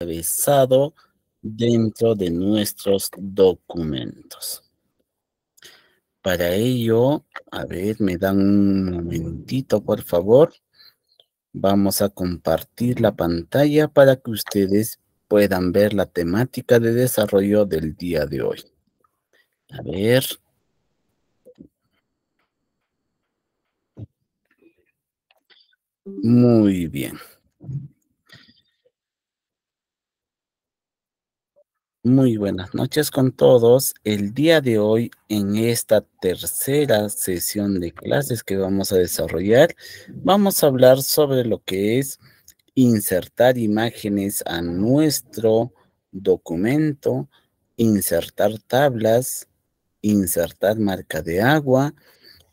atravesado dentro de nuestros documentos. Para ello, a ver, me dan un momentito, por favor. Vamos a compartir la pantalla para que ustedes puedan ver la temática de desarrollo del día de hoy. A ver. Muy bien. Muy buenas noches con todos. El día de hoy, en esta tercera sesión de clases que vamos a desarrollar, vamos a hablar sobre lo que es insertar imágenes a nuestro documento, insertar tablas, insertar marca de agua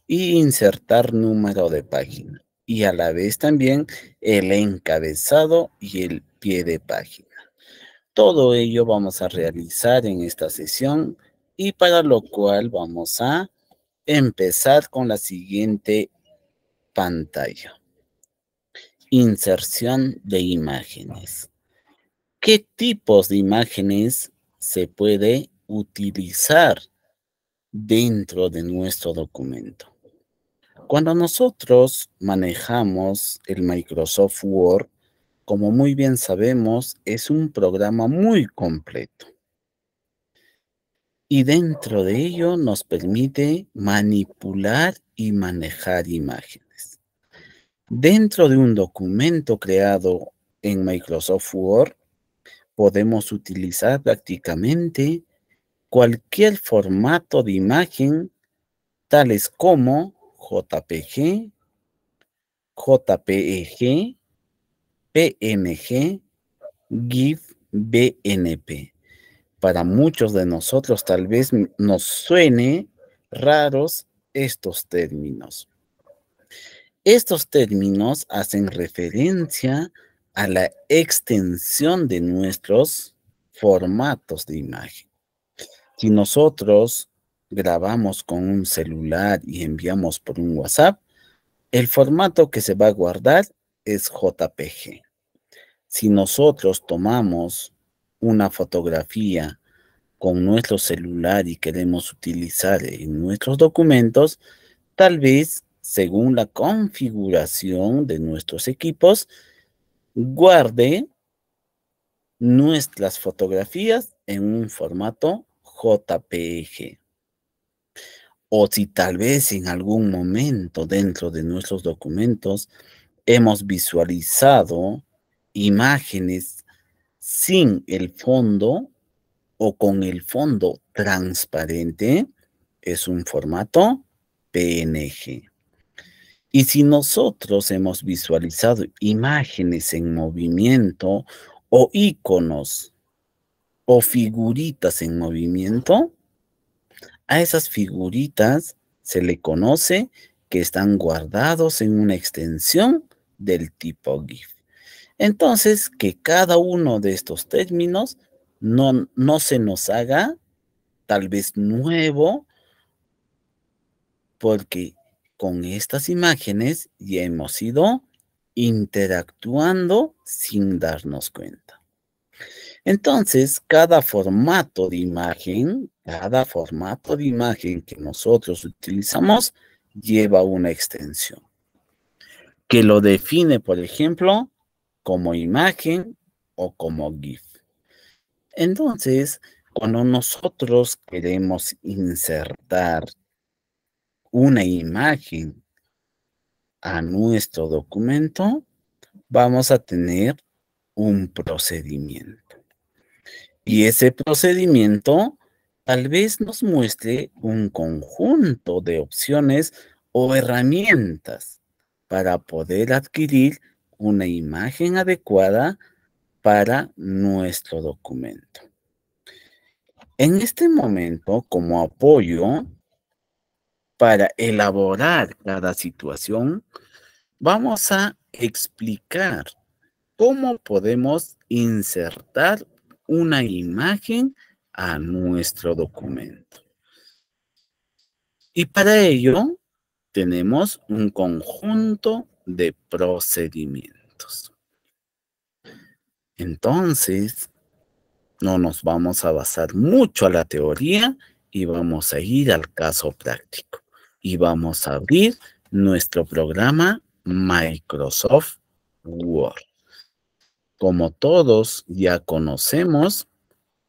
y insertar número de página. Y a la vez también el encabezado y el pie de página. Todo ello vamos a realizar en esta sesión y para lo cual vamos a empezar con la siguiente pantalla. Inserción de imágenes. ¿Qué tipos de imágenes se puede utilizar dentro de nuestro documento? Cuando nosotros manejamos el Microsoft Word, como muy bien sabemos, es un programa muy completo. Y dentro de ello nos permite manipular y manejar imágenes. Dentro de un documento creado en Microsoft Word, podemos utilizar prácticamente cualquier formato de imagen, tales como JPG, JPEG, PNG, GIF, BNP. Para muchos de nosotros tal vez nos suene raros estos términos. Estos términos hacen referencia a la extensión de nuestros formatos de imagen. Si nosotros grabamos con un celular y enviamos por un WhatsApp, el formato que se va a guardar es JPG si nosotros tomamos una fotografía con nuestro celular y queremos utilizar en nuestros documentos, tal vez según la configuración de nuestros equipos, guarde nuestras fotografías en un formato JPG. O si tal vez en algún momento dentro de nuestros documentos hemos visualizado imágenes sin el fondo o con el fondo transparente es un formato PNG. Y si nosotros hemos visualizado imágenes en movimiento o iconos o figuritas en movimiento, a esas figuritas se le conoce que están guardados en una extensión del tipo GIF. Entonces, que cada uno de estos términos no, se nos haga tal vez nuevo, porque con estas imágenes ya hemos ido interactuando sin darnos cuenta. Entonces, cada formato de imagen, cada formato de imagen que nosotros utilizamos lleva una extensión que lo define, por ejemplo, como imagen o como GIF. Entonces, cuando nosotros queremos insertar una imagen a nuestro documento, vamos a tener un procedimiento. Y ese procedimiento tal vez nos muestre un conjunto de opciones o herramientas para poder adquirir una imagen adecuada para nuestro documento. En este momento, como apoyo para elaborar cada situación, vamos a explicar cómo podemos insertar una imagen a nuestro documento. Y para ello tenemos un conjunto de procedimientos. Entonces, no nos vamos a basar mucho a la teoría y vamos a ir al caso práctico. Y vamos a abrir nuestro programa Microsoft Word. Como todos ya conocemos,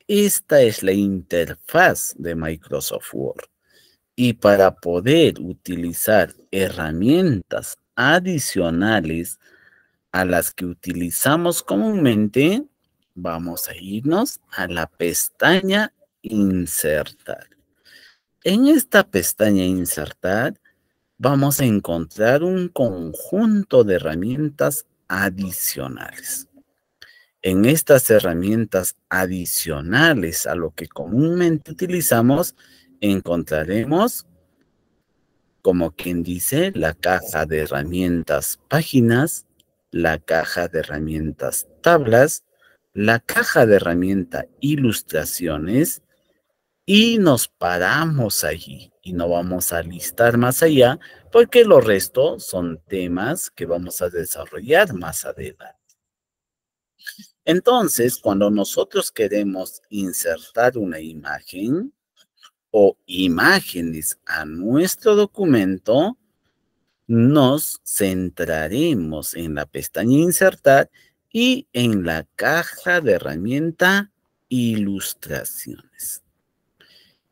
esta es la interfaz de Microsoft Word. Y para poder utilizar herramientas adicionales a las que utilizamos comúnmente, vamos a irnos a la pestaña Insertar. En esta pestaña Insertar vamos a encontrar un conjunto de herramientas adicionales. En estas herramientas adicionales a lo que comúnmente utilizamos, encontraremos como quien dice, la caja de herramientas páginas, la caja de herramientas tablas, la caja de herramienta ilustraciones y nos paramos allí y no vamos a listar más allá porque lo resto son temas que vamos a desarrollar más adelante. Entonces, cuando nosotros queremos insertar una imagen, o imágenes a nuestro documento, nos centraremos en la pestaña Insertar y en la caja de herramienta Ilustraciones.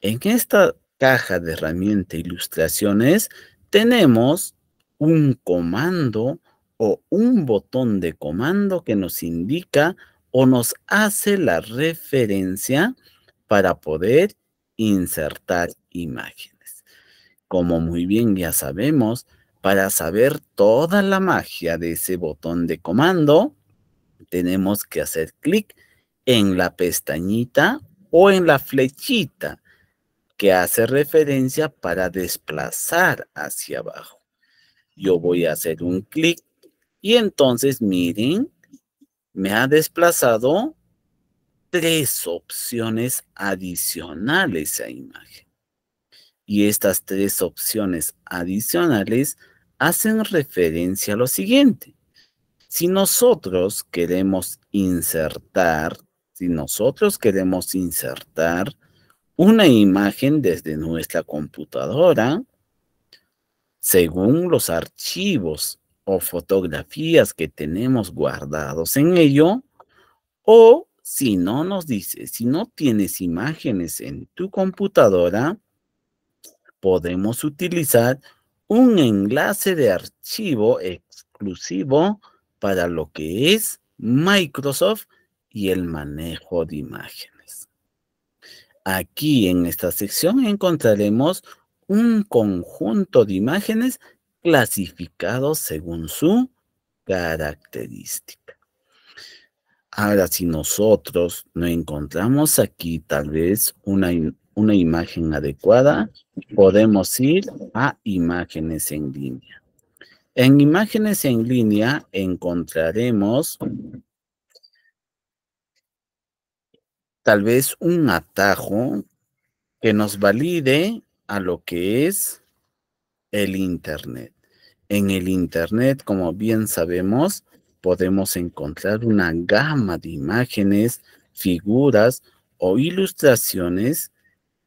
En esta caja de herramienta Ilustraciones tenemos un comando o un botón de comando que nos indica o nos hace la referencia para poder insertar imágenes. Como muy bien ya sabemos, para saber toda la magia de ese botón de comando, tenemos que hacer clic en la pestañita o en la flechita que hace referencia para desplazar hacia abajo. Yo voy a hacer un clic y entonces miren, me ha desplazado tres opciones adicionales a imagen. Y estas tres opciones adicionales hacen referencia a lo siguiente. Si nosotros queremos insertar, si nosotros queremos insertar una imagen desde nuestra computadora, según los archivos o fotografías que tenemos guardados en ello, o si no nos dice, si no tienes imágenes en tu computadora, podemos utilizar un enlace de archivo exclusivo para lo que es Microsoft y el manejo de imágenes. Aquí en esta sección encontraremos un conjunto de imágenes clasificados según su característica. Ahora, si nosotros no encontramos aquí tal vez una, una imagen adecuada, podemos ir a imágenes en línea. En imágenes en línea encontraremos tal vez un atajo que nos valide a lo que es el Internet. En el Internet, como bien sabemos, podemos encontrar una gama de imágenes, figuras o ilustraciones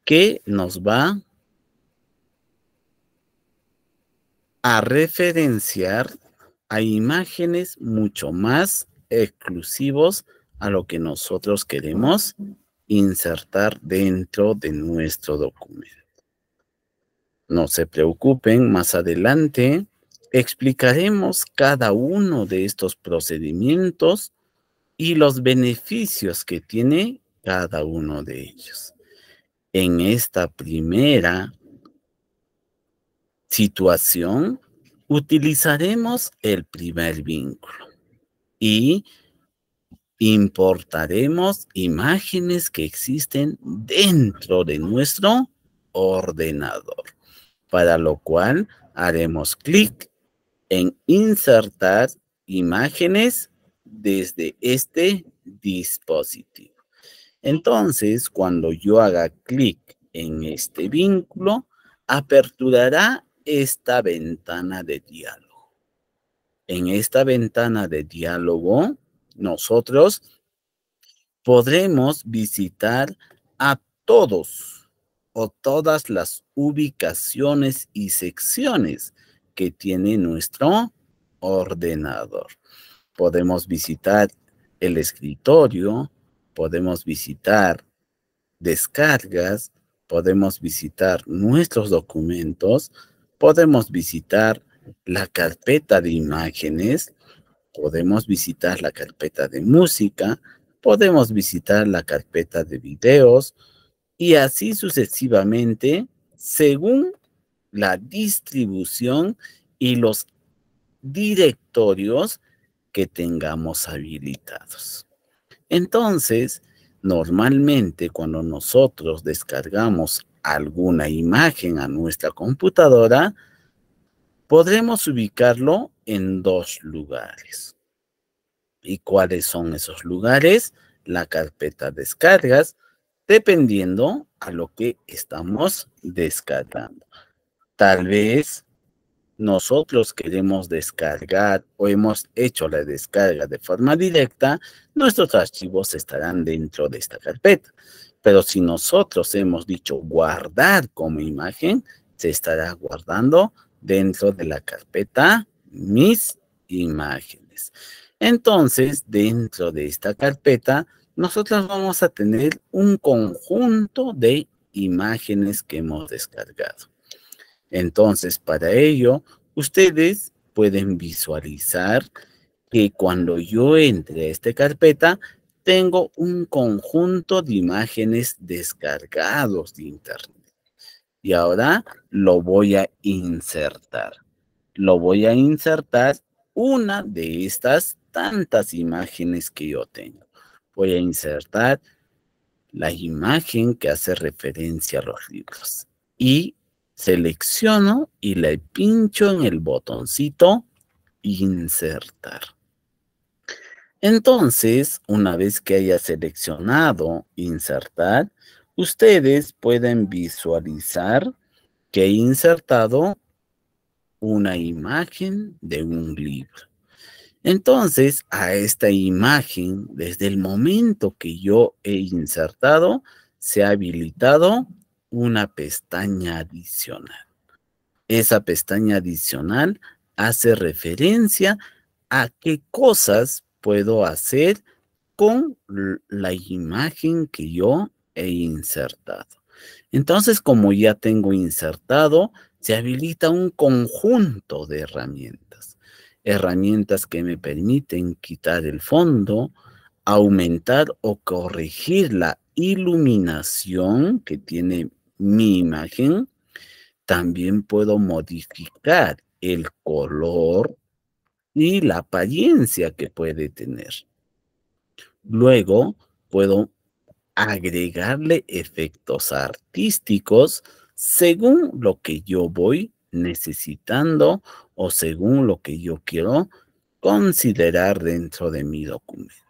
que nos va a referenciar a imágenes mucho más exclusivos a lo que nosotros queremos insertar dentro de nuestro documento. No se preocupen, más adelante Explicaremos cada uno de estos procedimientos y los beneficios que tiene cada uno de ellos. En esta primera situación, utilizaremos el primer vínculo y importaremos imágenes que existen dentro de nuestro ordenador, para lo cual haremos clic en insertar imágenes desde este dispositivo. Entonces, cuando yo haga clic en este vínculo, aperturará esta ventana de diálogo. En esta ventana de diálogo, nosotros podremos visitar a todos o todas las ubicaciones y secciones que tiene nuestro ordenador. Podemos visitar el escritorio, podemos visitar descargas, podemos visitar nuestros documentos, podemos visitar la carpeta de imágenes, podemos visitar la carpeta de música, podemos visitar la carpeta de videos y así sucesivamente según la distribución y los directorios que tengamos habilitados. Entonces, normalmente cuando nosotros descargamos alguna imagen a nuestra computadora, podremos ubicarlo en dos lugares. ¿Y cuáles son esos lugares? La carpeta descargas, dependiendo a lo que estamos descargando. Tal vez nosotros queremos descargar o hemos hecho la descarga de forma directa, nuestros archivos estarán dentro de esta carpeta. Pero si nosotros hemos dicho guardar como imagen, se estará guardando dentro de la carpeta mis imágenes. Entonces, dentro de esta carpeta, nosotros vamos a tener un conjunto de imágenes que hemos descargado. Entonces, para ello, ustedes pueden visualizar que cuando yo entre a esta carpeta, tengo un conjunto de imágenes descargados de Internet. Y ahora lo voy a insertar. Lo voy a insertar una de estas tantas imágenes que yo tengo. Voy a insertar la imagen que hace referencia a los libros y selecciono y le pincho en el botoncito insertar. Entonces, una vez que haya seleccionado insertar, ustedes pueden visualizar que he insertado una imagen de un libro. Entonces, a esta imagen, desde el momento que yo he insertado, se ha habilitado una pestaña adicional. Esa pestaña adicional hace referencia a qué cosas puedo hacer con la imagen que yo he insertado. Entonces, como ya tengo insertado, se habilita un conjunto de herramientas. Herramientas que me permiten quitar el fondo, aumentar o corregir la iluminación que tiene mi imagen, también puedo modificar el color y la apariencia que puede tener. Luego puedo agregarle efectos artísticos según lo que yo voy necesitando o según lo que yo quiero considerar dentro de mi documento.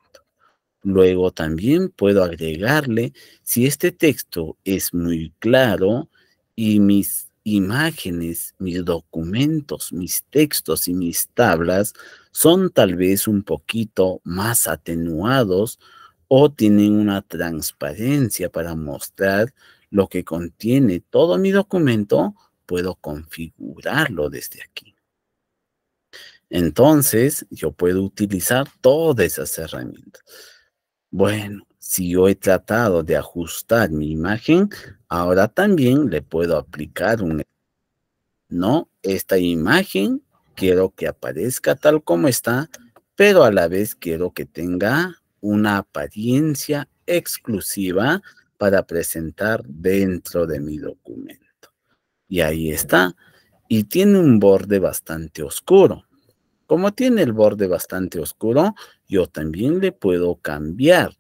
Luego también puedo agregarle, si este texto es muy claro y mis imágenes, mis documentos, mis textos y mis tablas son tal vez un poquito más atenuados o tienen una transparencia para mostrar lo que contiene todo mi documento, puedo configurarlo desde aquí. Entonces, yo puedo utilizar todas esas herramientas bueno, si yo he tratado de ajustar mi imagen, ahora también le puedo aplicar un... No, esta imagen quiero que aparezca tal como está, pero a la vez quiero que tenga una apariencia exclusiva para presentar dentro de mi documento. Y ahí está. Y tiene un borde bastante oscuro. Como tiene el borde bastante oscuro, yo también le puedo cambiar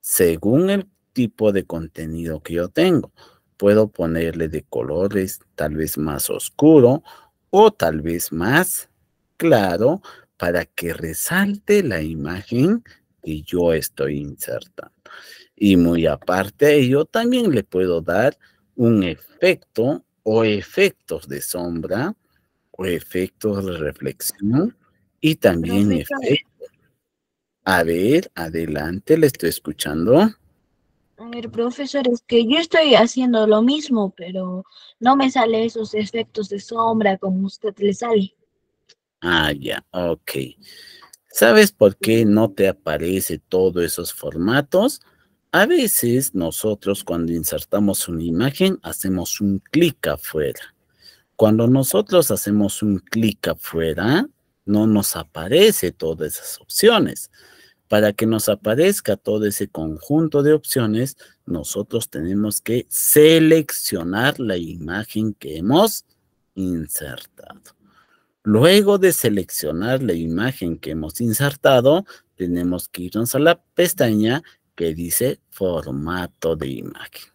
según el tipo de contenido que yo tengo. Puedo ponerle de colores tal vez más oscuro o tal vez más claro para que resalte la imagen que yo estoy insertando. Y muy aparte de ello, también le puedo dar un efecto o efectos de sombra o efectos de reflexión y también efectos a ver, adelante, le estoy escuchando. A ver, profesor, es que yo estoy haciendo lo mismo, pero no me sale esos efectos de sombra como usted le sale. Ah, ya, ok. ¿Sabes por qué no te aparece todos esos formatos? A veces nosotros cuando insertamos una imagen hacemos un clic afuera. Cuando nosotros hacemos un clic afuera, no nos aparece todas esas opciones. Para que nos aparezca todo ese conjunto de opciones, nosotros tenemos que seleccionar la imagen que hemos insertado. Luego de seleccionar la imagen que hemos insertado, tenemos que irnos a la pestaña que dice formato de imagen.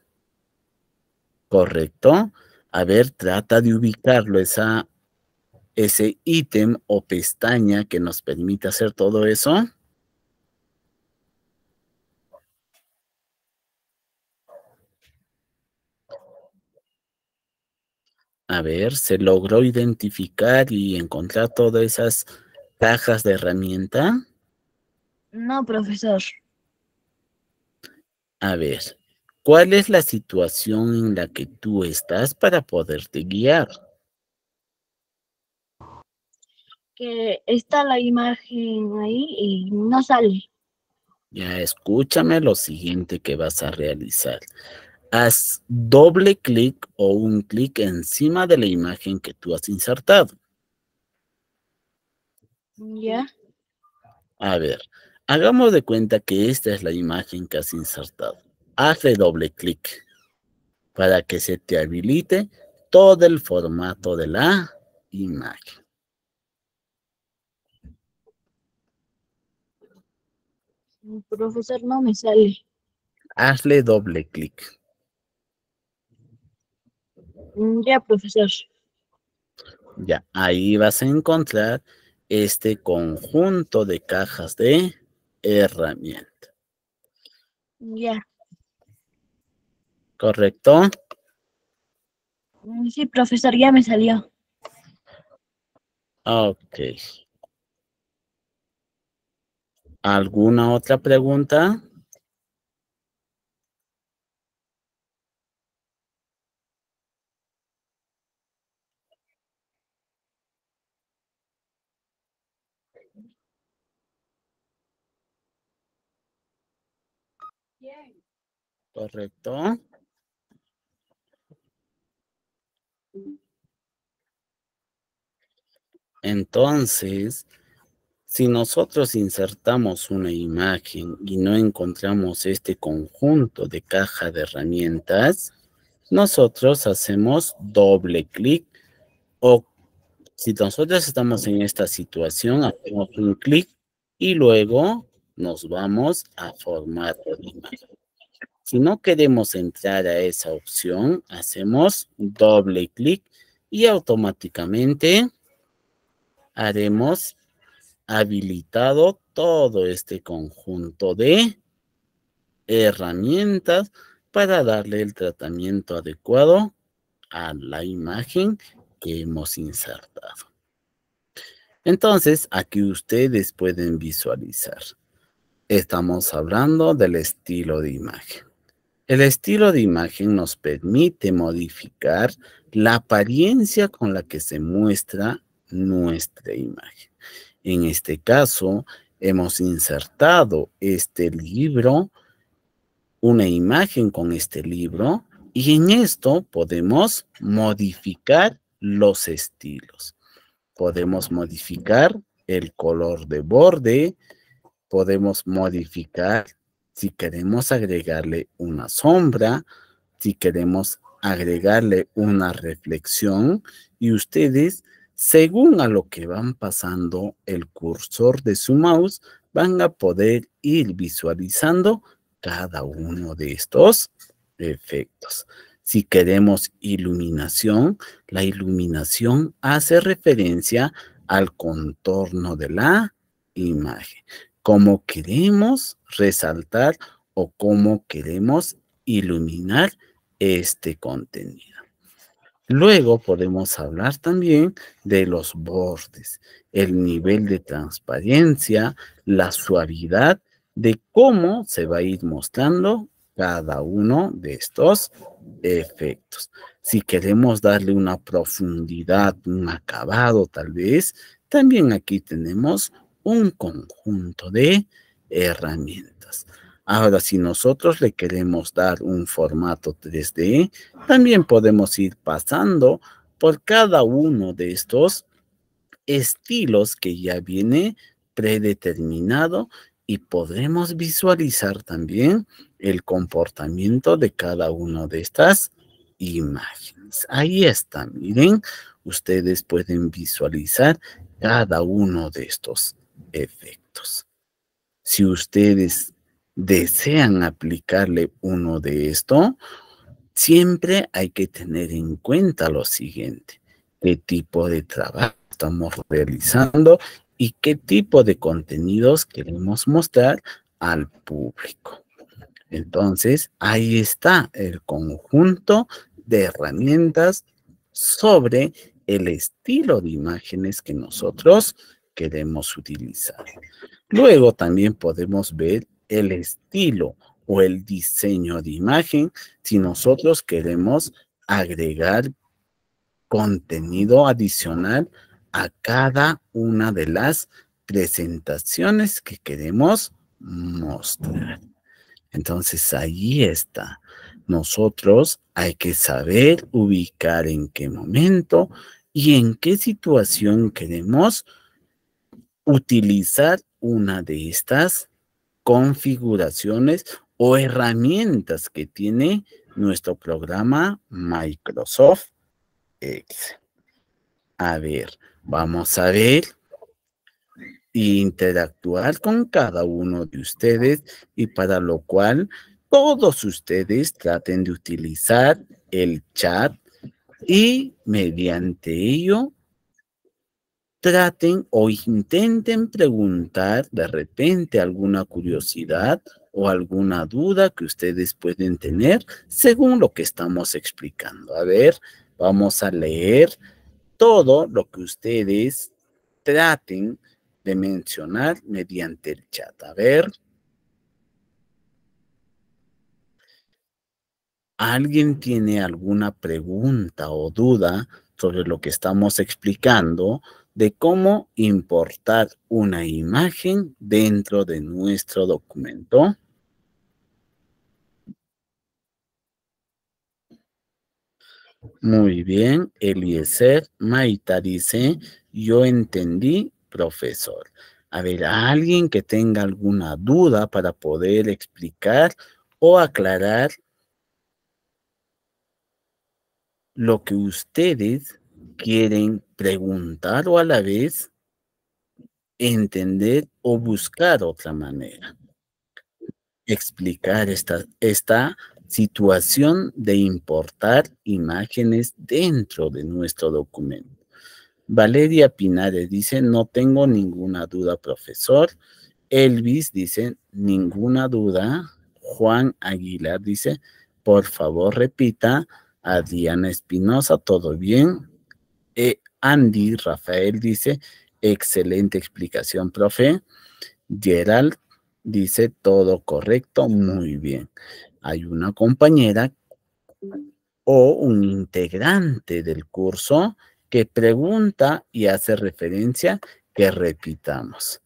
¿Correcto? A ver, trata de ubicarlo, esa, ese ítem o pestaña que nos permite hacer todo eso. a ver, se logró identificar y encontrar todas esas cajas de herramienta. No, profesor. A ver, ¿cuál es la situación en la que tú estás para poderte guiar? Que está la imagen ahí y no sale. Ya escúchame lo siguiente que vas a realizar haz doble clic o un clic encima de la imagen que tú has insertado. Ya. A ver, hagamos de cuenta que esta es la imagen que has insertado. Hazle doble clic para que se te habilite todo el formato de la imagen. Profesor, no me sale. Hazle doble clic. Mm, ya, profesor. Ya, ahí vas a encontrar este conjunto de cajas de herramienta. Ya. ¿Correcto? Mm, sí, profesor, ya me salió. Ok. ¿Alguna otra pregunta? Correcto. Entonces, si nosotros insertamos una imagen y no encontramos este conjunto de caja de herramientas, nosotros hacemos doble clic o si nosotros estamos en esta situación, hacemos un clic y luego nos vamos a formar de imagen. Si no queremos entrar a esa opción, hacemos doble clic y automáticamente haremos habilitado todo este conjunto de herramientas para darle el tratamiento adecuado a la imagen que hemos insertado. Entonces, aquí ustedes pueden visualizar. Estamos hablando del estilo de imagen. El estilo de imagen nos permite modificar la apariencia con la que se muestra nuestra imagen. En este caso, hemos insertado este libro, una imagen con este libro, y en esto podemos modificar los estilos. Podemos modificar el color de borde, podemos modificar si queremos agregarle una sombra, si queremos agregarle una reflexión y ustedes, según a lo que van pasando el cursor de su mouse, van a poder ir visualizando cada uno de estos efectos. Si queremos iluminación, la iluminación hace referencia al contorno de la imagen cómo queremos resaltar o cómo queremos iluminar este contenido. Luego podemos hablar también de los bordes, el nivel de transparencia, la suavidad de cómo se va a ir mostrando cada uno de estos efectos. Si queremos darle una profundidad, un acabado tal vez, también aquí tenemos un conjunto de herramientas. Ahora, si nosotros le queremos dar un formato 3D, también podemos ir pasando por cada uno de estos estilos que ya viene predeterminado y podremos visualizar también el comportamiento de cada una de estas imágenes. Ahí está, miren, ustedes pueden visualizar cada uno de estos efectos. Si ustedes desean aplicarle uno de esto, siempre hay que tener en cuenta lo siguiente, qué tipo de trabajo estamos realizando y qué tipo de contenidos queremos mostrar al público. Entonces, ahí está el conjunto de herramientas sobre el estilo de imágenes que nosotros queremos utilizar. Luego también podemos ver el estilo o el diseño de imagen si nosotros queremos agregar contenido adicional a cada una de las presentaciones que queremos mostrar. Entonces ahí está. Nosotros hay que saber ubicar en qué momento y en qué situación queremos utilizar una de estas configuraciones o herramientas que tiene nuestro programa Microsoft Excel. A ver, vamos a ver e interactuar con cada uno de ustedes y para lo cual todos ustedes traten de utilizar el chat y mediante ello traten o intenten preguntar de repente alguna curiosidad o alguna duda que ustedes pueden tener según lo que estamos explicando. A ver, vamos a leer todo lo que ustedes traten de mencionar mediante el chat. A ver. ¿Alguien tiene alguna pregunta o duda sobre lo que estamos explicando, de cómo importar una imagen dentro de nuestro documento. Muy bien, Eliezer Maita dice, yo entendí, profesor. A ver, alguien que tenga alguna duda para poder explicar o aclarar lo que ustedes quieren preguntar o a la vez entender o buscar otra manera. Explicar esta, esta situación de importar imágenes dentro de nuestro documento. Valeria Pinares dice, no tengo ninguna duda, profesor. Elvis dice, ninguna duda. Juan Aguilar dice, por favor repita. Adriana Espinosa, todo bien. Eh, Andy Rafael dice, excelente explicación, profe. Gerald dice, todo correcto, muy bien. Hay una compañera o un integrante del curso que pregunta y hace referencia que repitamos.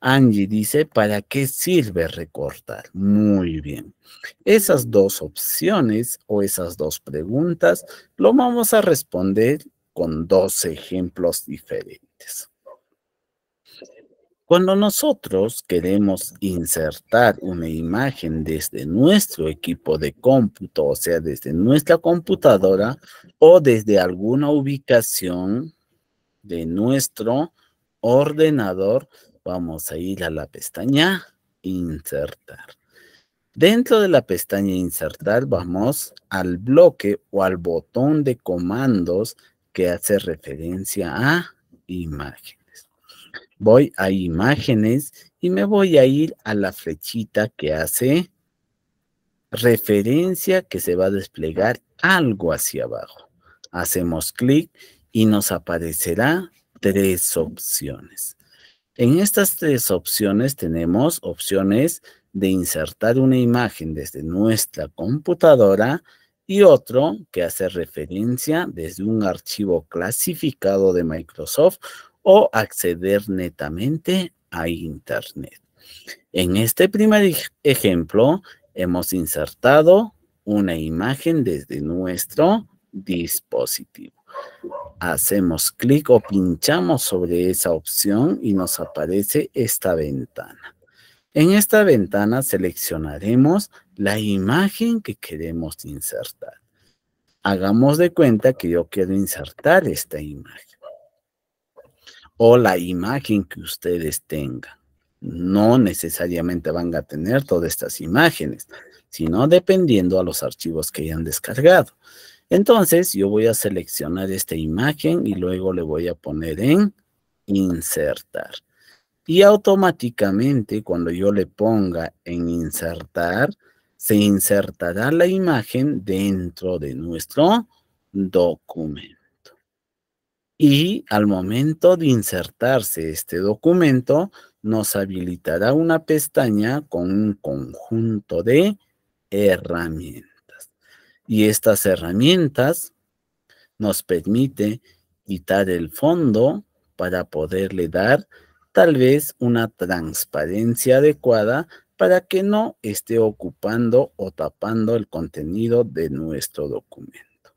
Angie dice, ¿para qué sirve recortar? Muy bien. Esas dos opciones o esas dos preguntas lo vamos a responder con dos ejemplos diferentes. Cuando nosotros queremos insertar una imagen desde nuestro equipo de cómputo, o sea, desde nuestra computadora o desde alguna ubicación de nuestro ordenador, vamos a ir a la pestaña Insertar. Dentro de la pestaña Insertar vamos al bloque o al botón de comandos que hace referencia a imágenes. Voy a imágenes y me voy a ir a la flechita que hace referencia que se va a desplegar algo hacia abajo. Hacemos clic y nos aparecerá tres opciones. En estas tres opciones tenemos opciones de insertar una imagen desde nuestra computadora, y otro que hace referencia desde un archivo clasificado de Microsoft o acceder netamente a Internet. En este primer ejemplo, hemos insertado una imagen desde nuestro dispositivo. Hacemos clic o pinchamos sobre esa opción y nos aparece esta ventana. En esta ventana seleccionaremos la imagen que queremos insertar. Hagamos de cuenta que yo quiero insertar esta imagen o la imagen que ustedes tengan. No necesariamente van a tener todas estas imágenes, sino dependiendo a los archivos que hayan descargado. Entonces yo voy a seleccionar esta imagen y luego le voy a poner en insertar. Y automáticamente cuando yo le ponga en insertar, se insertará la imagen dentro de nuestro documento. Y al momento de insertarse este documento, nos habilitará una pestaña con un conjunto de herramientas. Y estas herramientas nos permite quitar el fondo para poderle dar tal vez una transparencia adecuada para que no esté ocupando o tapando el contenido de nuestro documento.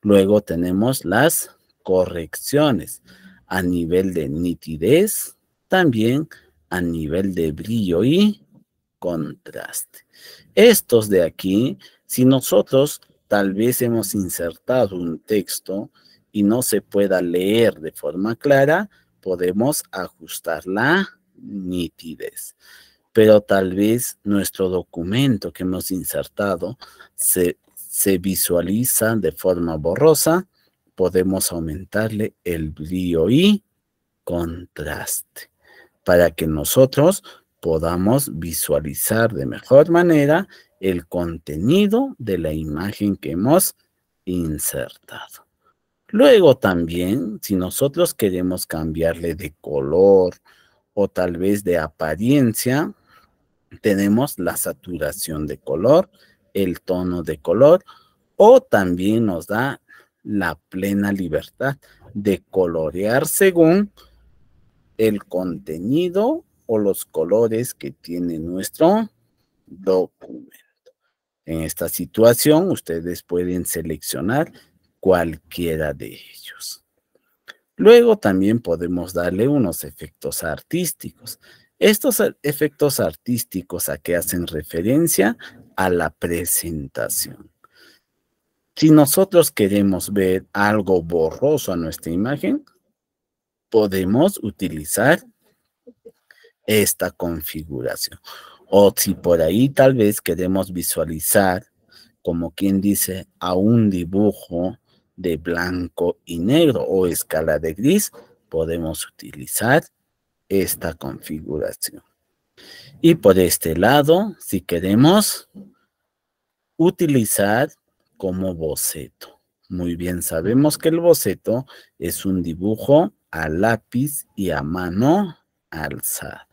Luego tenemos las correcciones a nivel de nitidez, también a nivel de brillo y contraste. Estos de aquí, si nosotros tal vez hemos insertado un texto y no se pueda leer de forma clara, podemos ajustar la nitidez pero tal vez nuestro documento que hemos insertado se, visualiza de forma borrosa, podemos aumentarle el brillo y contraste para que nosotros podamos visualizar de mejor manera el contenido de la imagen que hemos insertado. Luego también, si nosotros queremos cambiarle de color o tal vez de apariencia, tenemos la saturación de color, el tono de color o también nos da la plena libertad de colorear según el contenido o los colores que tiene nuestro documento. En esta situación, ustedes pueden seleccionar cualquiera de ellos. Luego también podemos darle unos efectos artísticos. Estos efectos artísticos a que hacen referencia a la presentación. Si nosotros queremos ver algo borroso a nuestra imagen, podemos utilizar esta configuración. O si por ahí tal vez queremos visualizar, como quien dice, a un dibujo de blanco y negro o escala de gris, podemos utilizar esta configuración. Y por este lado, si queremos utilizar como boceto. Muy bien, sabemos que el boceto es un dibujo a lápiz y a mano alzada.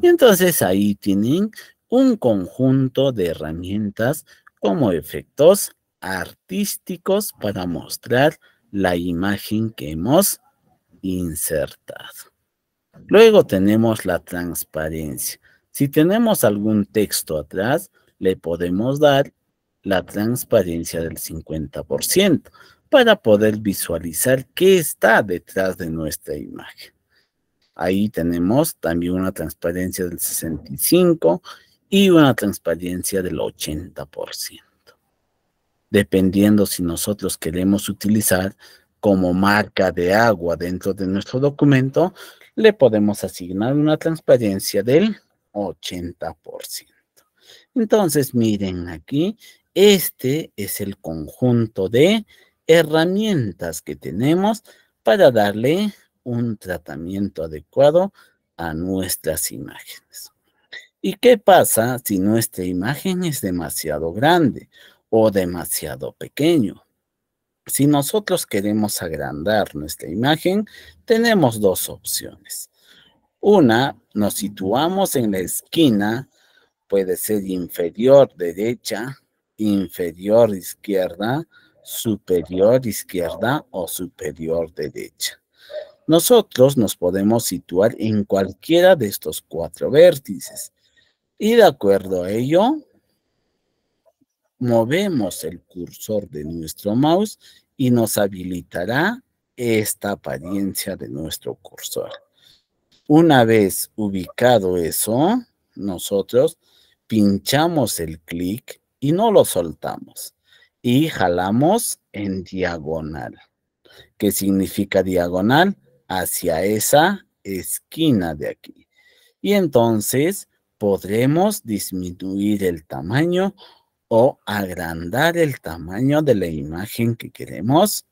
Y entonces ahí tienen un conjunto de herramientas como efectos artísticos para mostrar la imagen que hemos insertado. Luego tenemos la transparencia. Si tenemos algún texto atrás, le podemos dar la transparencia del 50% para poder visualizar qué está detrás de nuestra imagen. Ahí tenemos también una transparencia del 65 y una transparencia del 80%. Dependiendo si nosotros queremos utilizar como marca de agua dentro de nuestro documento, le podemos asignar una transparencia del 80%. Entonces, miren aquí, este es el conjunto de herramientas que tenemos para darle un tratamiento adecuado a nuestras imágenes. ¿Y qué pasa si nuestra imagen es demasiado grande o demasiado pequeño? Si nosotros queremos agrandar nuestra imagen, tenemos dos opciones. Una, nos situamos en la esquina, puede ser inferior derecha, inferior izquierda, superior izquierda o superior derecha. Nosotros nos podemos situar en cualquiera de estos cuatro vértices y de acuerdo a ello movemos el cursor de nuestro mouse y nos habilitará esta apariencia de nuestro cursor. Una vez ubicado eso, nosotros pinchamos el clic y no lo soltamos y jalamos en diagonal. ¿Qué significa diagonal? Hacia esa esquina de aquí. Y entonces podremos disminuir el tamaño o agrandar el tamaño de la imagen que queremos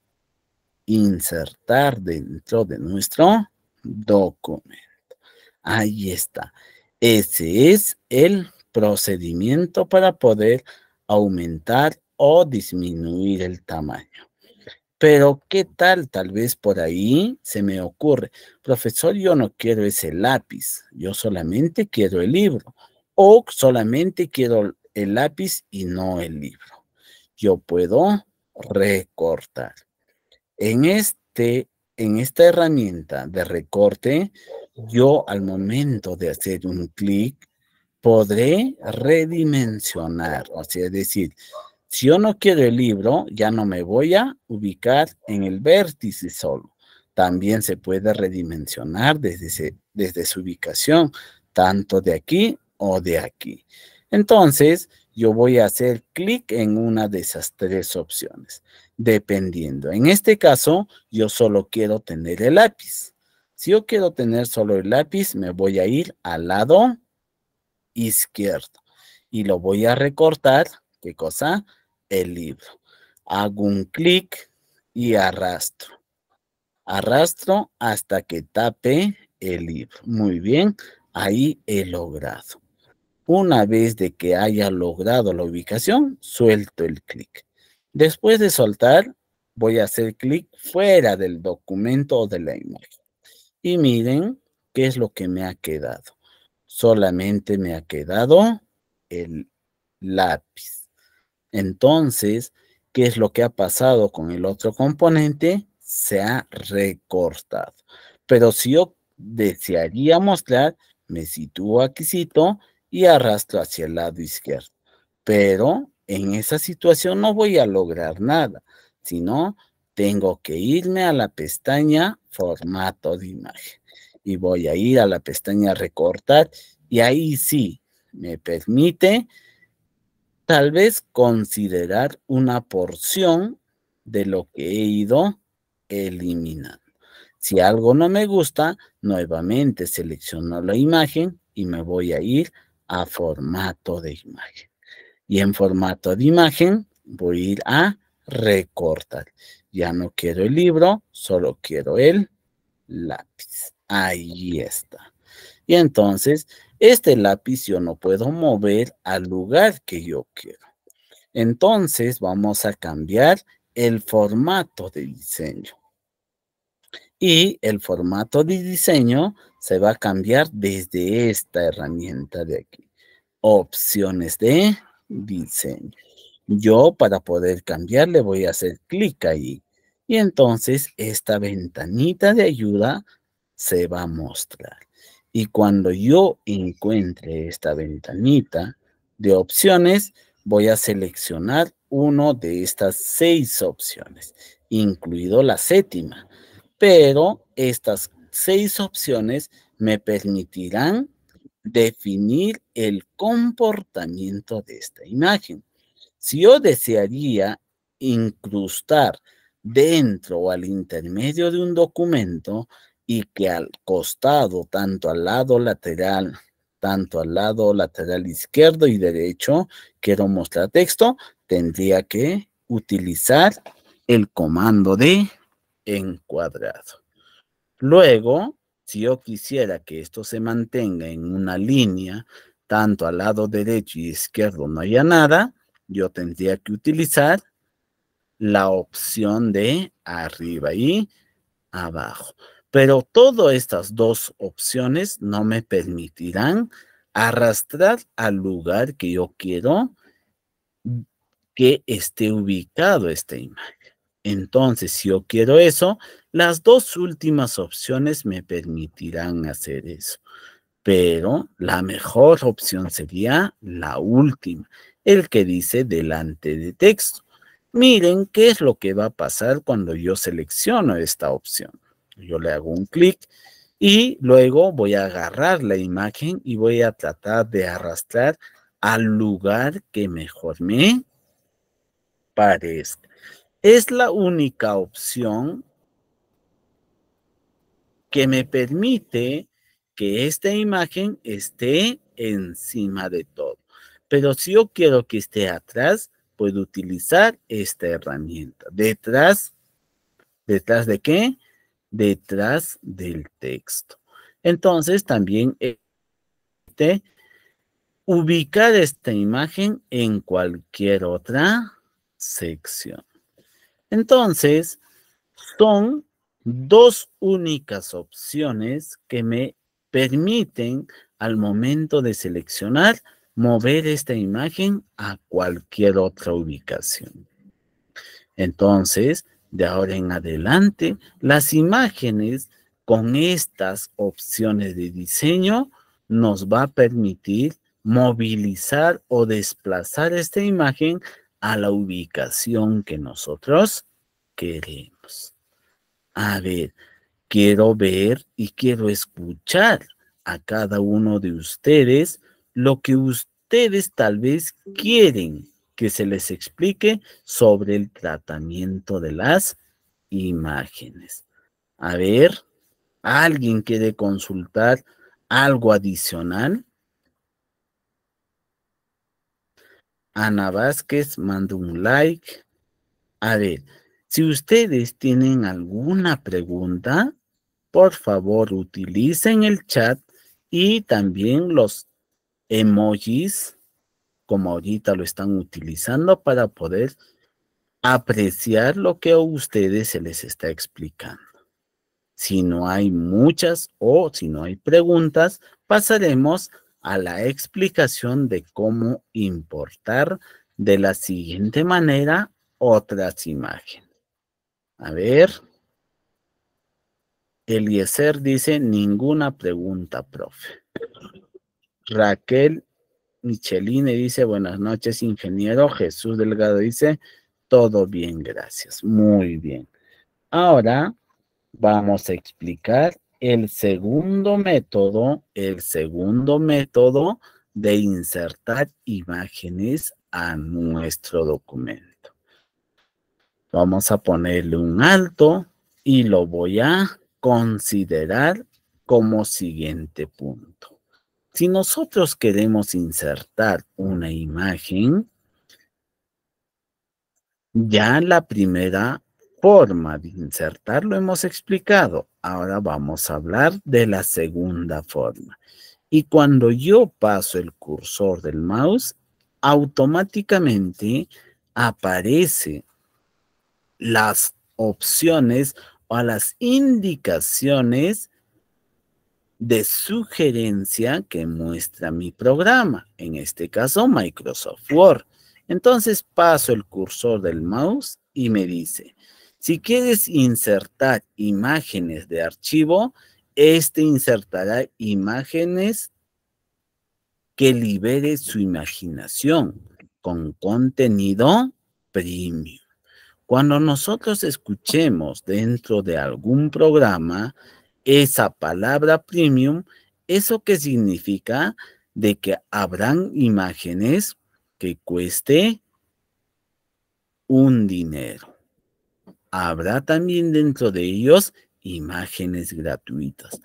insertar dentro de nuestro documento. Ahí está. Ese es el procedimiento para poder aumentar o disminuir el tamaño. Pero ¿qué tal? Tal vez por ahí se me ocurre, profesor, yo no quiero ese lápiz, yo solamente quiero el libro o solamente quiero el lápiz y no el libro. Yo puedo recortar. En, este, en esta herramienta de recorte, yo al momento de hacer un clic, podré redimensionar. O sea, es decir, si yo no quiero el libro, ya no me voy a ubicar en el vértice solo. También se puede redimensionar desde, desde su ubicación, tanto de aquí o de aquí. Entonces, yo voy a hacer clic en una de esas tres opciones, dependiendo. En este caso, yo solo quiero tener el lápiz. Si yo quiero tener solo el lápiz, me voy a ir al lado izquierdo y lo voy a recortar, ¿qué cosa? El libro. Hago un clic y arrastro. Arrastro hasta que tape el libro. Muy bien, ahí he logrado. Una vez de que haya logrado la ubicación, suelto el clic. Después de soltar, voy a hacer clic fuera del documento o de la imagen. Y miren qué es lo que me ha quedado. Solamente me ha quedado el lápiz. Entonces, ¿qué es lo que ha pasado con el otro componente? Se ha recortado. Pero si yo desearía mostrar, me sitúo cito y arrastro hacia el lado izquierdo. Pero en esa situación no voy a lograr nada, sino tengo que irme a la pestaña formato de imagen y voy a ir a la pestaña recortar y ahí sí me permite tal vez considerar una porción de lo que he ido eliminando. Si algo no me gusta, nuevamente selecciono la imagen y me voy a ir a formato de imagen. Y en formato de imagen voy a a recortar. Ya no quiero el libro, solo quiero el lápiz. Ahí está. Y entonces, este lápiz yo no puedo mover al lugar que yo quiero. Entonces, vamos a cambiar el formato de diseño. Y el formato de diseño se va a cambiar desde esta herramienta de aquí. Opciones de diseño. Yo para poder cambiar le voy a hacer clic ahí. Y entonces esta ventanita de ayuda se va a mostrar. Y cuando yo encuentre esta ventanita de opciones, voy a seleccionar uno de estas seis opciones, incluido la séptima. Pero estas seis opciones me permitirán definir el comportamiento de esta imagen. Si yo desearía incrustar dentro o al intermedio de un documento y que al costado, tanto al lado lateral, tanto al lado lateral izquierdo y derecho, quiero mostrar texto, tendría que utilizar el comando de encuadrado. Luego, si yo quisiera que esto se mantenga en una línea, tanto al lado derecho y izquierdo no haya nada, yo tendría que utilizar la opción de arriba y abajo. Pero todas estas dos opciones no me permitirán arrastrar al lugar que yo quiero que esté ubicado esta imagen. Entonces, si yo quiero eso, las dos últimas opciones me permitirán hacer eso. Pero la mejor opción sería la última, el que dice delante de texto. Miren qué es lo que va a pasar cuando yo selecciono esta opción. Yo le hago un clic y luego voy a agarrar la imagen y voy a tratar de arrastrar al lugar que mejor me parezca es la única opción que me permite que esta imagen esté encima de todo. Pero si yo quiero que esté atrás, puedo utilizar esta herramienta. Detrás, ¿detrás de qué? Detrás del texto. Entonces también este, ubicar esta imagen en cualquier otra sección. Entonces, son dos únicas opciones que me permiten al momento de seleccionar mover esta imagen a cualquier otra ubicación. Entonces, de ahora en adelante, las imágenes con estas opciones de diseño nos va a permitir movilizar o desplazar esta imagen a la ubicación que nosotros queremos. A ver, quiero ver y quiero escuchar a cada uno de ustedes lo que ustedes tal vez quieren que se les explique sobre el tratamiento de las imágenes. A ver, ¿alguien quiere consultar algo adicional? Ana Vázquez mandó un like. A ver, si ustedes tienen alguna pregunta, por favor utilicen el chat y también los emojis, como ahorita lo están utilizando para poder apreciar lo que a ustedes se les está explicando. Si no hay muchas o si no hay preguntas, pasaremos a la explicación de cómo importar de la siguiente manera otras imágenes. A ver. Eliezer dice, ninguna pregunta, profe. Raquel Micheline dice, buenas noches, ingeniero. Jesús Delgado dice, todo bien, gracias. Muy bien. Ahora vamos a explicar el segundo método, el segundo método de insertar imágenes a nuestro documento. Vamos a ponerle un alto y lo voy a considerar como siguiente punto. Si nosotros queremos insertar una imagen, ya la primera forma de insertar lo hemos explicado. Ahora vamos a hablar de la segunda forma. Y cuando yo paso el cursor del mouse, automáticamente aparece las opciones o las indicaciones de sugerencia que muestra mi programa, en este caso Microsoft Word. Entonces paso el cursor del mouse y me dice, si quieres insertar imágenes de archivo, este insertará imágenes que libere su imaginación con contenido premium. Cuando nosotros escuchemos dentro de algún programa esa palabra premium, ¿eso qué significa? De que habrán imágenes que cueste un dinero habrá también dentro de ellos imágenes gratuitas.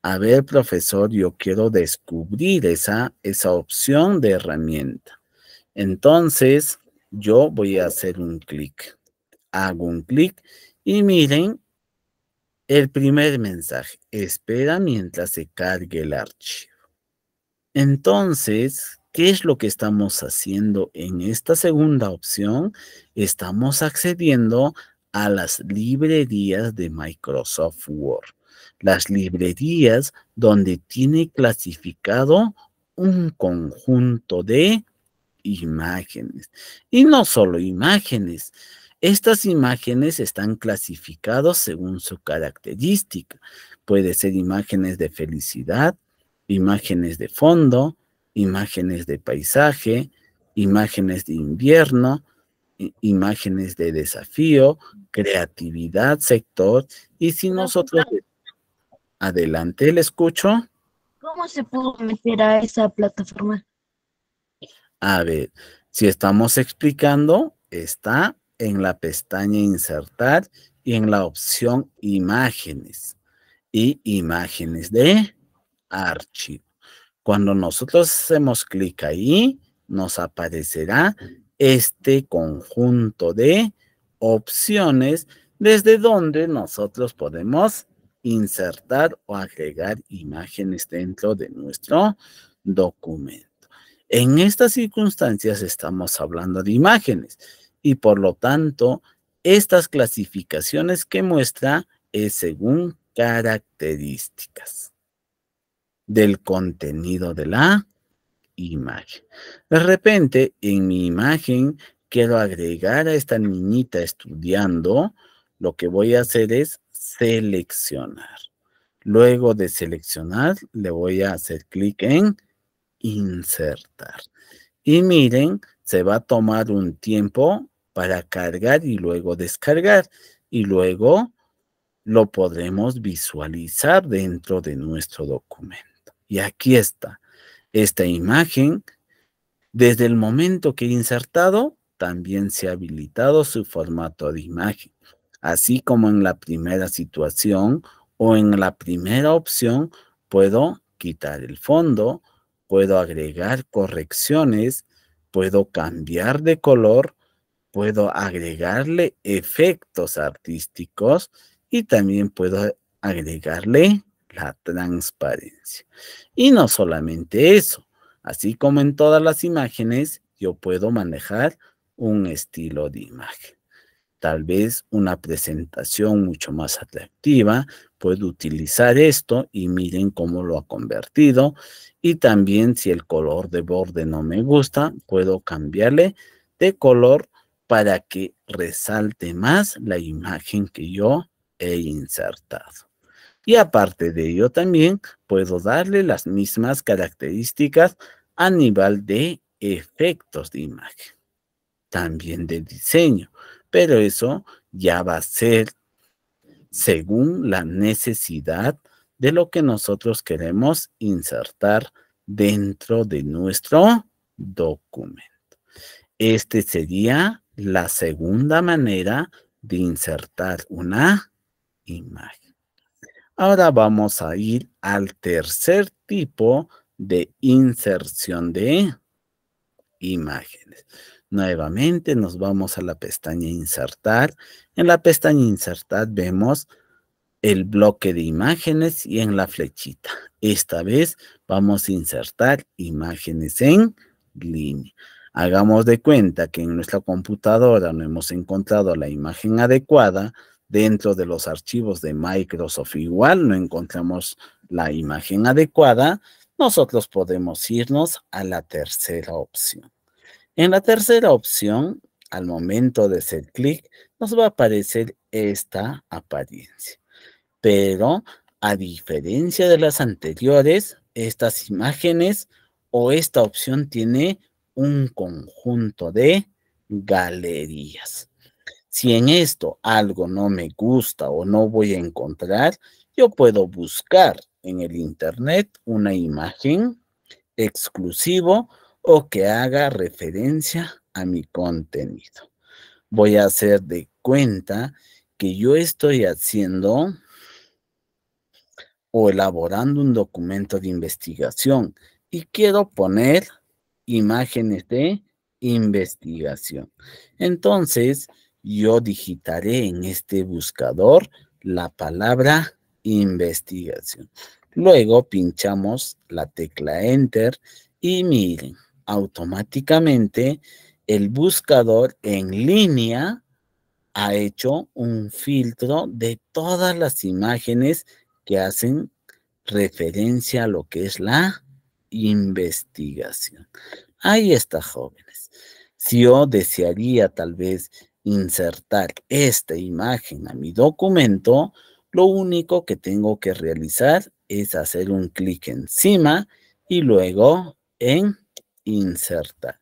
A ver, profesor, yo quiero descubrir esa, esa opción de herramienta. Entonces, yo voy a hacer un clic. Hago un clic y miren el primer mensaje. Espera mientras se cargue el archivo. Entonces, ¿qué es lo que estamos haciendo en esta segunda opción? Estamos accediendo a las librerías de Microsoft Word, las librerías donde tiene clasificado un conjunto de imágenes. Y no solo imágenes. Estas imágenes están clasificadas según su característica. Puede ser imágenes de felicidad, imágenes de fondo, imágenes de paisaje, imágenes de invierno, imágenes de desafío, creatividad, sector, y si nosotros... Adelante, le escucho. ¿Cómo se pudo meter a esa plataforma? A ver, si estamos explicando, está en la pestaña insertar y en la opción imágenes y imágenes de archivo. Cuando nosotros hacemos clic ahí, nos aparecerá este conjunto de opciones desde donde nosotros podemos insertar o agregar imágenes dentro de nuestro documento. En estas circunstancias estamos hablando de imágenes y por lo tanto estas clasificaciones que muestra es según características del contenido de la imagen. De repente, en mi imagen, quiero agregar a esta niñita estudiando. Lo que voy a hacer es seleccionar. Luego de seleccionar, le voy a hacer clic en insertar. Y miren, se va a tomar un tiempo para cargar y luego descargar. Y luego lo podremos visualizar dentro de nuestro documento. Y aquí está. Esta imagen, desde el momento que he insertado, también se ha habilitado su formato de imagen, así como en la primera situación o en la primera opción puedo quitar el fondo, puedo agregar correcciones, puedo cambiar de color, puedo agregarle efectos artísticos y también puedo agregarle la transparencia. Y no solamente eso, así como en todas las imágenes, yo puedo manejar un estilo de imagen. Tal vez una presentación mucho más atractiva, puedo utilizar esto y miren cómo lo ha convertido. Y también si el color de borde no me gusta, puedo cambiarle de color para que resalte más la imagen que yo he insertado y aparte de ello también puedo darle las mismas características a nivel de efectos de imagen, también de diseño, pero eso ya va a ser según la necesidad de lo que nosotros queremos insertar dentro de nuestro documento. Este sería la segunda manera de insertar una imagen. Ahora vamos a ir al tercer tipo de inserción de imágenes. Nuevamente nos vamos a la pestaña insertar. En la pestaña insertar vemos el bloque de imágenes y en la flechita. Esta vez vamos a insertar imágenes en línea. Hagamos de cuenta que en nuestra computadora no hemos encontrado la imagen adecuada, dentro de los archivos de Microsoft igual no encontramos la imagen adecuada, nosotros podemos irnos a la tercera opción. En la tercera opción, al momento de hacer clic, nos va a aparecer esta apariencia. Pero, a diferencia de las anteriores, estas imágenes o esta opción tiene un conjunto de galerías. Si en esto algo no me gusta o no voy a encontrar, yo puedo buscar en el Internet una imagen exclusivo o que haga referencia a mi contenido. Voy a hacer de cuenta que yo estoy haciendo o elaborando un documento de investigación y quiero poner imágenes de investigación. Entonces, yo digitaré en este buscador la palabra investigación. Luego pinchamos la tecla Enter y miren, automáticamente el buscador en línea ha hecho un filtro de todas las imágenes que hacen referencia a lo que es la investigación. Ahí está, jóvenes. Si yo desearía tal vez insertar esta imagen a mi documento, lo único que tengo que realizar es hacer un clic encima y luego en insertar.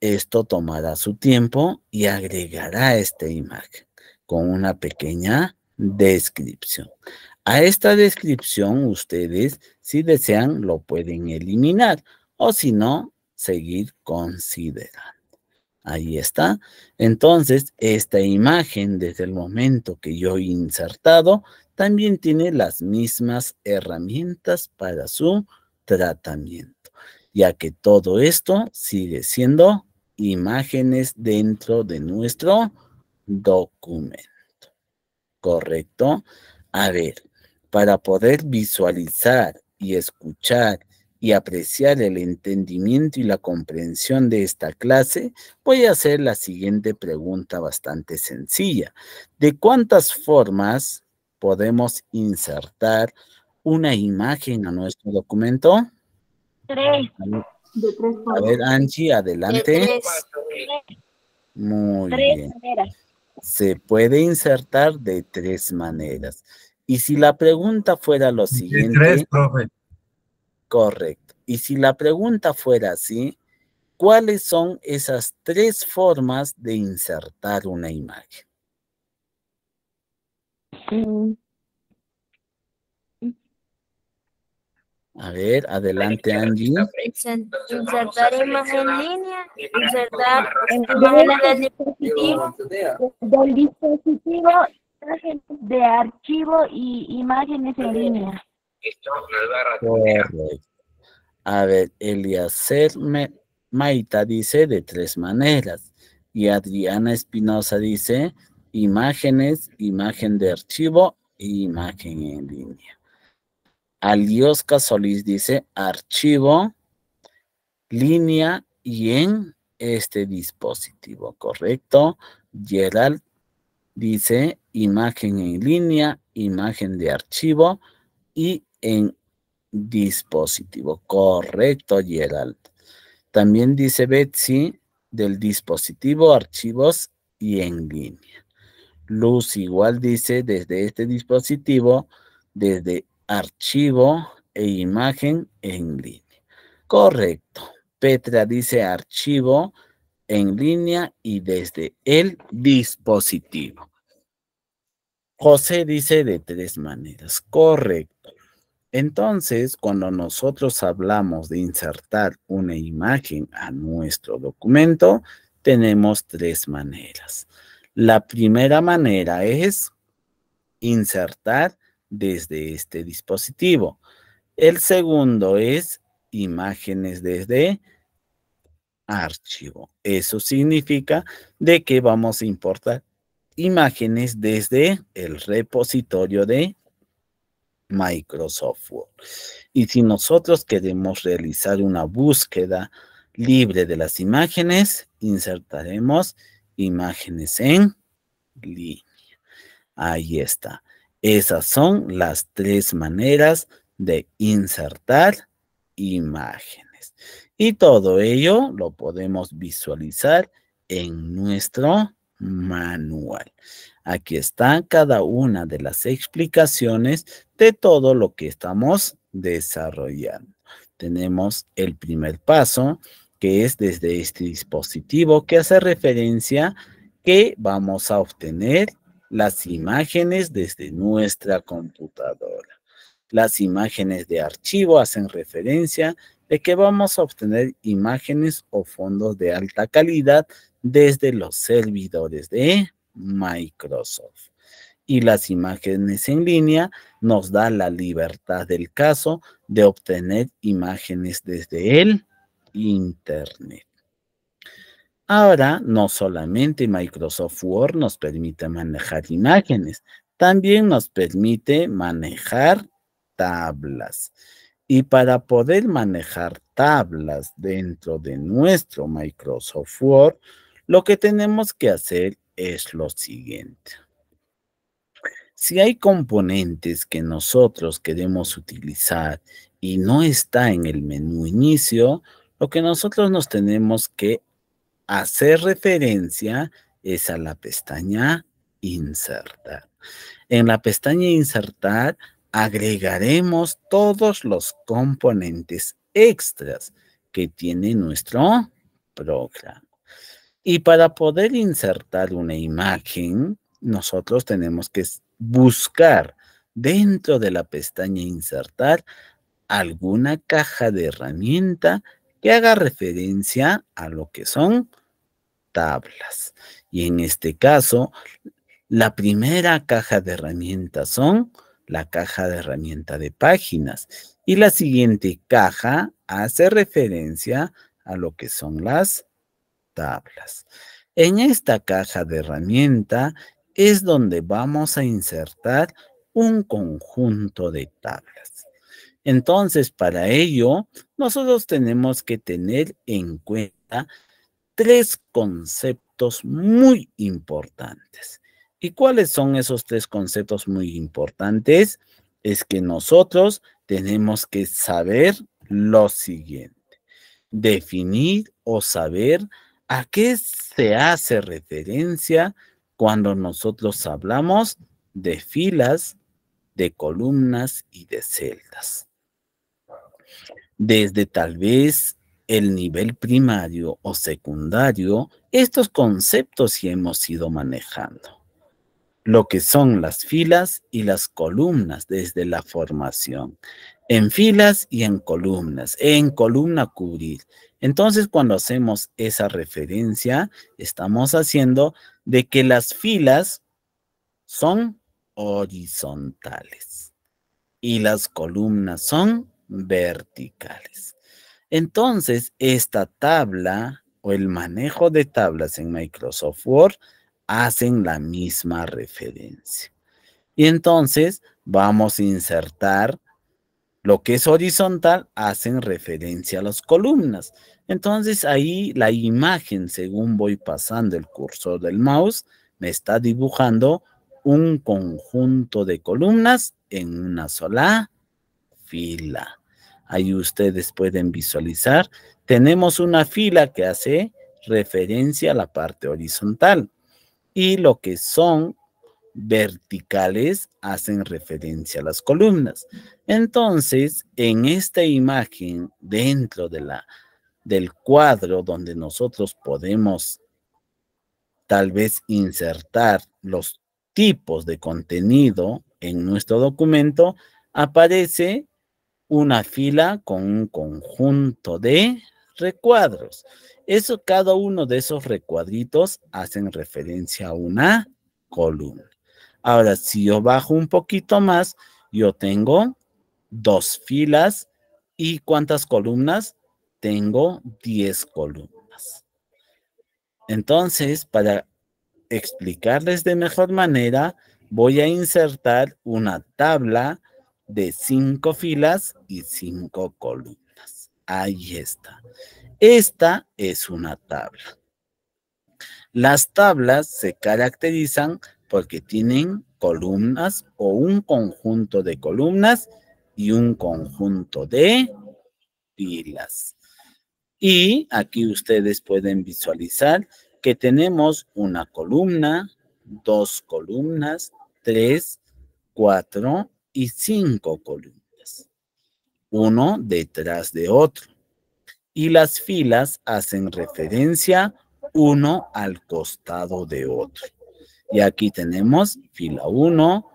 Esto tomará su tiempo y agregará esta imagen con una pequeña descripción. A esta descripción ustedes, si desean, lo pueden eliminar o si no, seguir considerando. Ahí está. Entonces, esta imagen desde el momento que yo he insertado también tiene las mismas herramientas para su tratamiento, ya que todo esto sigue siendo imágenes dentro de nuestro documento. ¿Correcto? A ver, para poder visualizar y escuchar y apreciar el entendimiento y la comprensión de esta clase, voy a hacer la siguiente pregunta bastante sencilla. ¿De cuántas formas podemos insertar una imagen a nuestro documento? Tres. a ver, Angie, adelante. Muy tres Maneras. Se puede insertar de tres maneras. Y si la pregunta fuera lo siguiente. De tres, profe. Correcto. Y si la pregunta fuera así, ¿cuáles son esas tres formas de insertar una imagen? Mm. A ver, adelante Angie. Insertar imagen en línea, insertar imagen del dispositivo, del dispositivo, de archivo y imágenes en línea. Esto no es A ver, Eliaser Maita dice de tres maneras y Adriana Espinosa dice imágenes, imagen de archivo imagen en línea. Aliosca Solís dice archivo, línea y en este dispositivo, ¿correcto? Gerald dice imagen en línea, imagen de archivo y en dispositivo. Correcto, Gerald. También dice Betsy del dispositivo, archivos y en línea. Luz igual dice desde este dispositivo, desde archivo e imagen en línea. Correcto. Petra dice archivo en línea y desde el dispositivo. José dice de tres maneras. Correcto. Entonces, cuando nosotros hablamos de insertar una imagen a nuestro documento, tenemos tres maneras. La primera manera es insertar desde este dispositivo. El segundo es imágenes desde archivo. Eso significa de que vamos a importar imágenes desde el repositorio de Microsoft Word. Y si nosotros queremos realizar una búsqueda libre de las imágenes, insertaremos imágenes en línea. Ahí está. Esas son las tres maneras de insertar imágenes. Y todo ello lo podemos visualizar en nuestro manual. Aquí está cada una de las explicaciones de todo lo que estamos desarrollando. Tenemos el primer paso, que es desde este dispositivo que hace referencia que vamos a obtener las imágenes desde nuestra computadora. Las imágenes de archivo hacen referencia de que vamos a obtener imágenes o fondos de alta calidad desde los servidores de Microsoft. Y las imágenes en línea nos da la libertad del caso de obtener imágenes desde el Internet. Ahora, no solamente Microsoft Word nos permite manejar imágenes, también nos permite manejar tablas. Y para poder manejar tablas dentro de nuestro Microsoft Word, lo que tenemos que hacer es lo siguiente. Si hay componentes que nosotros queremos utilizar y no está en el menú inicio, lo que nosotros nos tenemos que hacer referencia es a la pestaña insertar. En la pestaña insertar agregaremos todos los componentes extras que tiene nuestro programa. Y para poder insertar una imagen, nosotros tenemos que buscar dentro de la pestaña insertar alguna caja de herramienta que haga referencia a lo que son tablas. Y en este caso, la primera caja de herramientas son la caja de herramienta de páginas y la siguiente caja hace referencia a lo que son las tablas. En esta caja de herramienta es donde vamos a insertar un conjunto de tablas. Entonces, para ello, nosotros tenemos que tener en cuenta tres conceptos muy importantes. ¿Y cuáles son esos tres conceptos muy importantes? Es que nosotros tenemos que saber lo siguiente, definir o saber ¿A qué se hace referencia cuando nosotros hablamos de filas, de columnas y de celdas? Desde tal vez el nivel primario o secundario, estos conceptos sí hemos ido manejando. Lo que son las filas y las columnas desde la formación en filas y en columnas, en columna cubrir. Entonces, cuando hacemos esa referencia, estamos haciendo de que las filas son horizontales y las columnas son verticales. Entonces, esta tabla o el manejo de tablas en Microsoft Word hacen la misma referencia. Y entonces vamos a insertar lo que es horizontal hacen referencia a las columnas. Entonces ahí la imagen, según voy pasando el cursor del mouse, me está dibujando un conjunto de columnas en una sola fila. Ahí ustedes pueden visualizar. Tenemos una fila que hace referencia a la parte horizontal y lo que son verticales hacen referencia a las columnas. Entonces, en esta imagen, dentro de la, del cuadro donde nosotros podemos tal vez insertar los tipos de contenido en nuestro documento, aparece una fila con un conjunto de recuadros. Eso, cada uno de esos recuadritos hacen referencia a una columna. Ahora, si yo bajo un poquito más, yo tengo dos filas y cuántas columnas? Tengo 10 columnas. Entonces, para explicarles de mejor manera, voy a insertar una tabla de cinco filas y cinco columnas. Ahí está. Esta es una tabla. Las tablas se caracterizan porque tienen columnas o un conjunto de columnas y un conjunto de filas. Y aquí ustedes pueden visualizar que tenemos una columna, dos columnas, tres, cuatro y cinco columnas, uno detrás de otro. Y las filas hacen referencia uno al costado de otro. Y aquí tenemos fila 1,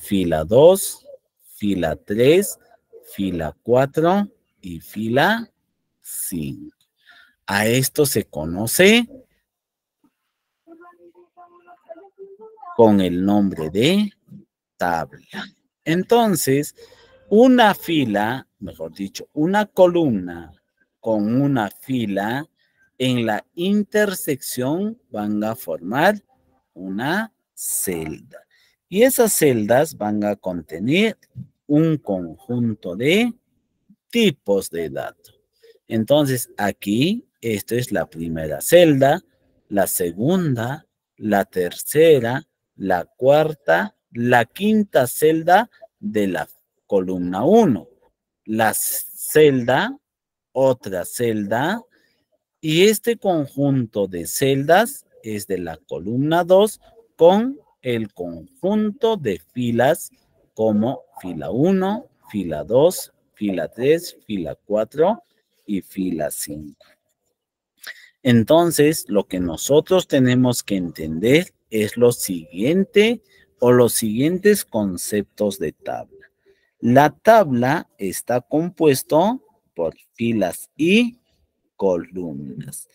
fila 2, fila 3, fila 4 y fila 5. A esto se conoce con el nombre de tabla. Entonces, una fila, mejor dicho, una columna con una fila en la intersección van a formar una celda. Y esas celdas van a contener un conjunto de tipos de datos. Entonces, aquí, esta es la primera celda, la segunda, la tercera, la cuarta, la quinta celda de la columna 1. La celda, otra celda, y este conjunto de celdas es de la columna 2 con el conjunto de filas como fila 1, fila 2, fila 3, fila 4 y fila 5. Entonces, lo que nosotros tenemos que entender es lo siguiente o los siguientes conceptos de tabla. La tabla está compuesto por filas y columnas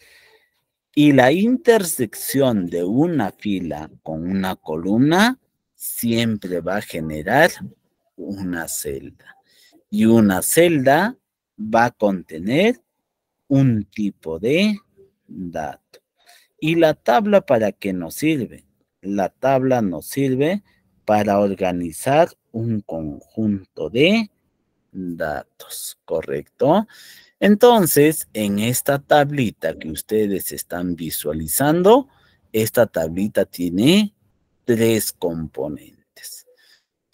y la intersección de una fila con una columna siempre va a generar una celda. Y una celda va a contener un tipo de dato. ¿Y la tabla para qué nos sirve? La tabla nos sirve para organizar un conjunto de datos, ¿correcto? Entonces, en esta tablita que ustedes están visualizando, esta tablita tiene tres componentes.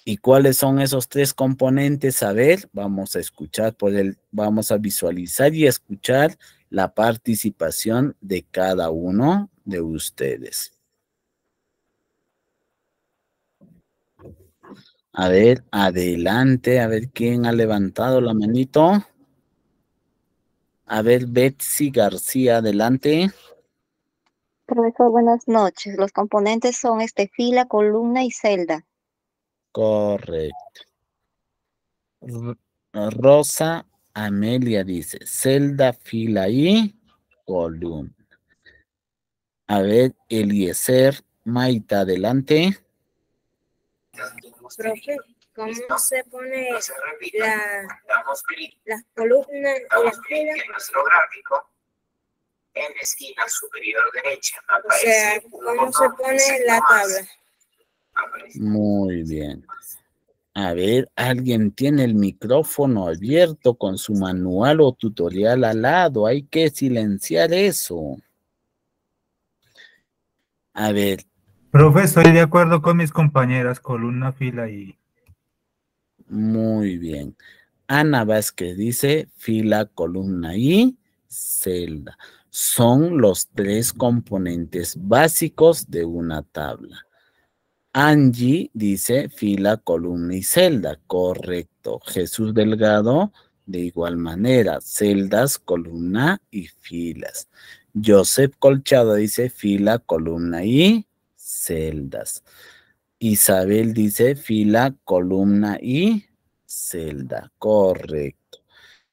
¿Y cuáles son esos tres componentes? A ver, vamos a escuchar por el, vamos a visualizar y escuchar la participación de cada uno de ustedes. A ver, adelante, a ver quién ha levantado la manito. A ver, Betsy García, adelante. Profesor, buenas noches. Los componentes son este fila, columna y celda. Correcto. Rosa Amelia dice, celda, fila y columna. A ver, Eliezer Maita, adelante. Profesor, cómo se pone la, columna En la esquina superior derecha, o sea, cómo se pone la tabla. Muy bien. A ver, alguien tiene el micrófono abierto con su manual o tutorial al lado. Hay que silenciar eso. A ver. Profesor, estoy de acuerdo con mis compañeras, columna, fila y muy bien. Ana Vázquez dice fila, columna y celda. Son los tres componentes básicos de una tabla. Angie dice fila, columna y celda. Correcto. Jesús Delgado, de igual manera, celdas, columna y filas. Joseph Colchado dice fila, columna y celdas. Isabel dice fila, columna y celda. Correcto.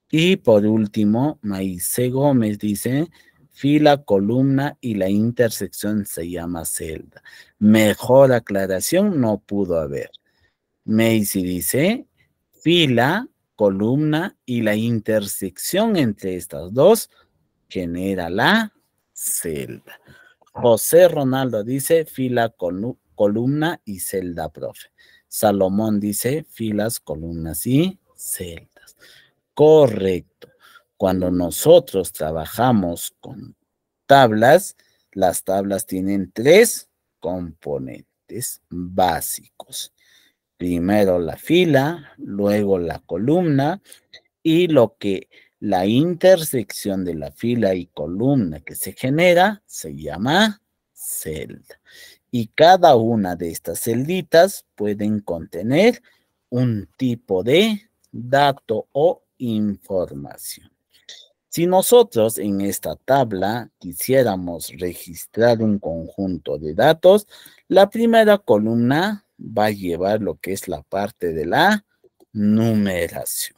Y por último, maicé Gómez dice fila, columna y la intersección se llama celda. Mejor aclaración no pudo haber. Macy dice fila, columna y la intersección entre estas dos genera la celda. José Ronaldo dice fila, columna columna y celda, profe. Salomón dice filas, columnas y celdas. Correcto. Cuando nosotros trabajamos con tablas, las tablas tienen tres componentes básicos. Primero la fila, luego la columna y lo que la intersección de la fila y columna que se genera se llama celda y cada una de estas celditas pueden contener un tipo de dato o información. Si nosotros en esta tabla quisiéramos registrar un conjunto de datos, la primera columna va a llevar lo que es la parte de la numeración.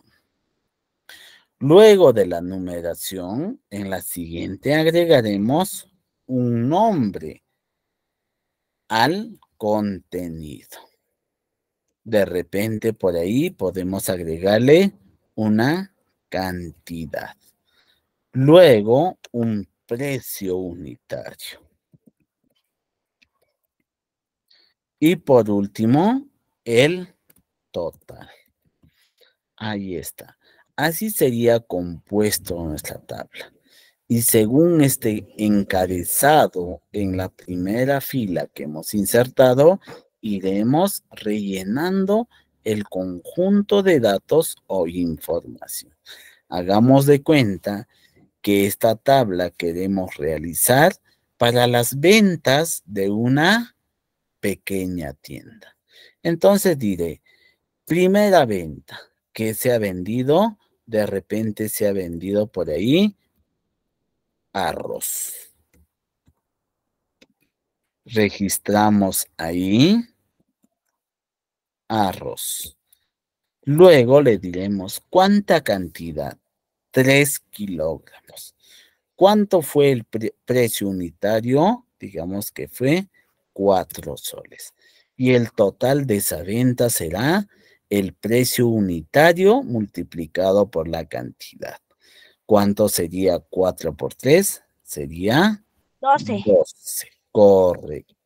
Luego de la numeración, en la siguiente agregaremos un nombre al contenido. De repente por ahí podemos agregarle una cantidad. Luego un precio unitario. Y por último, el total. Ahí está. Así sería compuesto nuestra tabla. Y según esté encabezado en la primera fila que hemos insertado, iremos rellenando el conjunto de datos o información. Hagamos de cuenta que esta tabla queremos realizar para las ventas de una pequeña tienda. Entonces diré, primera venta, que se ha vendido? De repente se ha vendido por ahí arroz. Registramos ahí arroz. Luego le diremos cuánta cantidad. 3 kilogramos. ¿Cuánto fue el precio unitario? Digamos que fue cuatro soles. Y el total de esa venta será el precio unitario multiplicado por la cantidad. ¿Cuánto sería 4 por 3? Sería 12. 12. Correcto.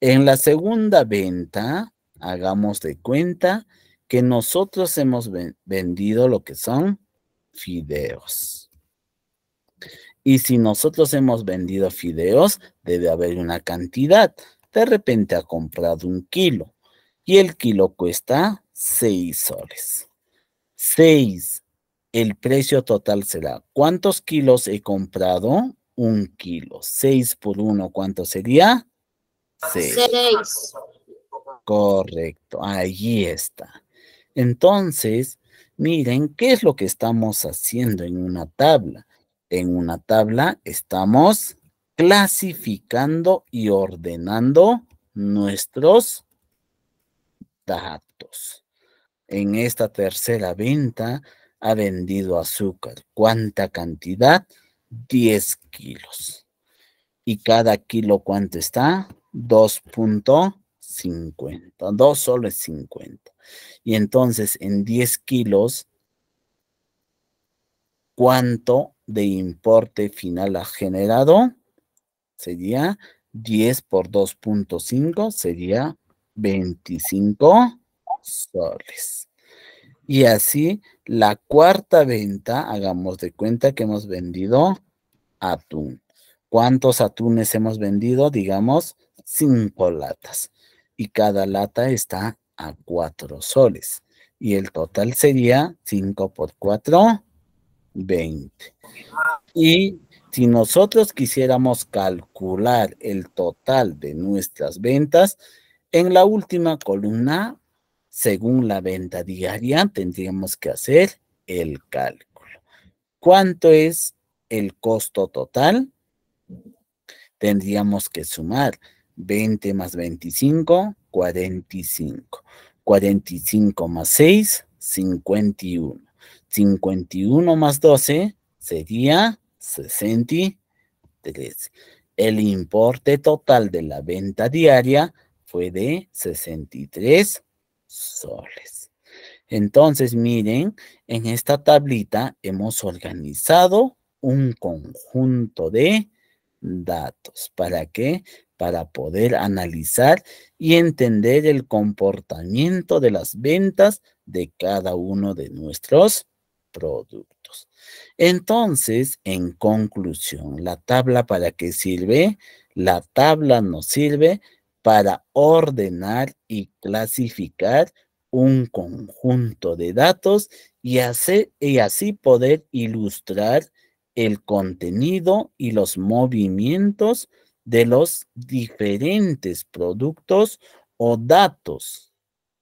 En la segunda venta, hagamos de cuenta que nosotros hemos vendido lo que son fideos. Y si nosotros hemos vendido fideos, debe haber una cantidad. De repente ha comprado un kilo y el kilo cuesta 6 soles. 6 el precio total será, ¿cuántos kilos he comprado? Un kilo. Seis por uno, ¿cuánto sería? Seis. Correcto, allí está. Entonces, miren, ¿qué es lo que estamos haciendo en una tabla? En una tabla estamos clasificando y ordenando nuestros datos. En esta tercera venta ha vendido azúcar. ¿Cuánta cantidad? 10 kilos. ¿Y cada kilo cuánto está? 2.50. 2 soles 50. Y entonces en 10 kilos, ¿cuánto de importe final ha generado? Sería 10 por 2.5, sería 25 soles. Y así, la cuarta venta, hagamos de cuenta que hemos vendido atún. ¿Cuántos atunes hemos vendido? Digamos, cinco latas. Y cada lata está a cuatro soles. Y el total sería 5 por 4, 20. Y si nosotros quisiéramos calcular el total de nuestras ventas, en la última columna según la venta diaria, tendríamos que hacer el cálculo. ¿Cuánto es el costo total? Tendríamos que sumar 20 más 25, 45. 45 más 6, 51. 51 más 12 sería 63. El importe total de la venta diaria fue de 63 soles. Entonces, miren, en esta tablita hemos organizado un conjunto de datos. ¿Para qué? Para poder analizar y entender el comportamiento de las ventas de cada uno de nuestros productos. Entonces, en conclusión, ¿la tabla para qué sirve? La tabla nos sirve para ordenar y clasificar un conjunto de datos y, así poder ilustrar el contenido y los movimientos de los diferentes productos o datos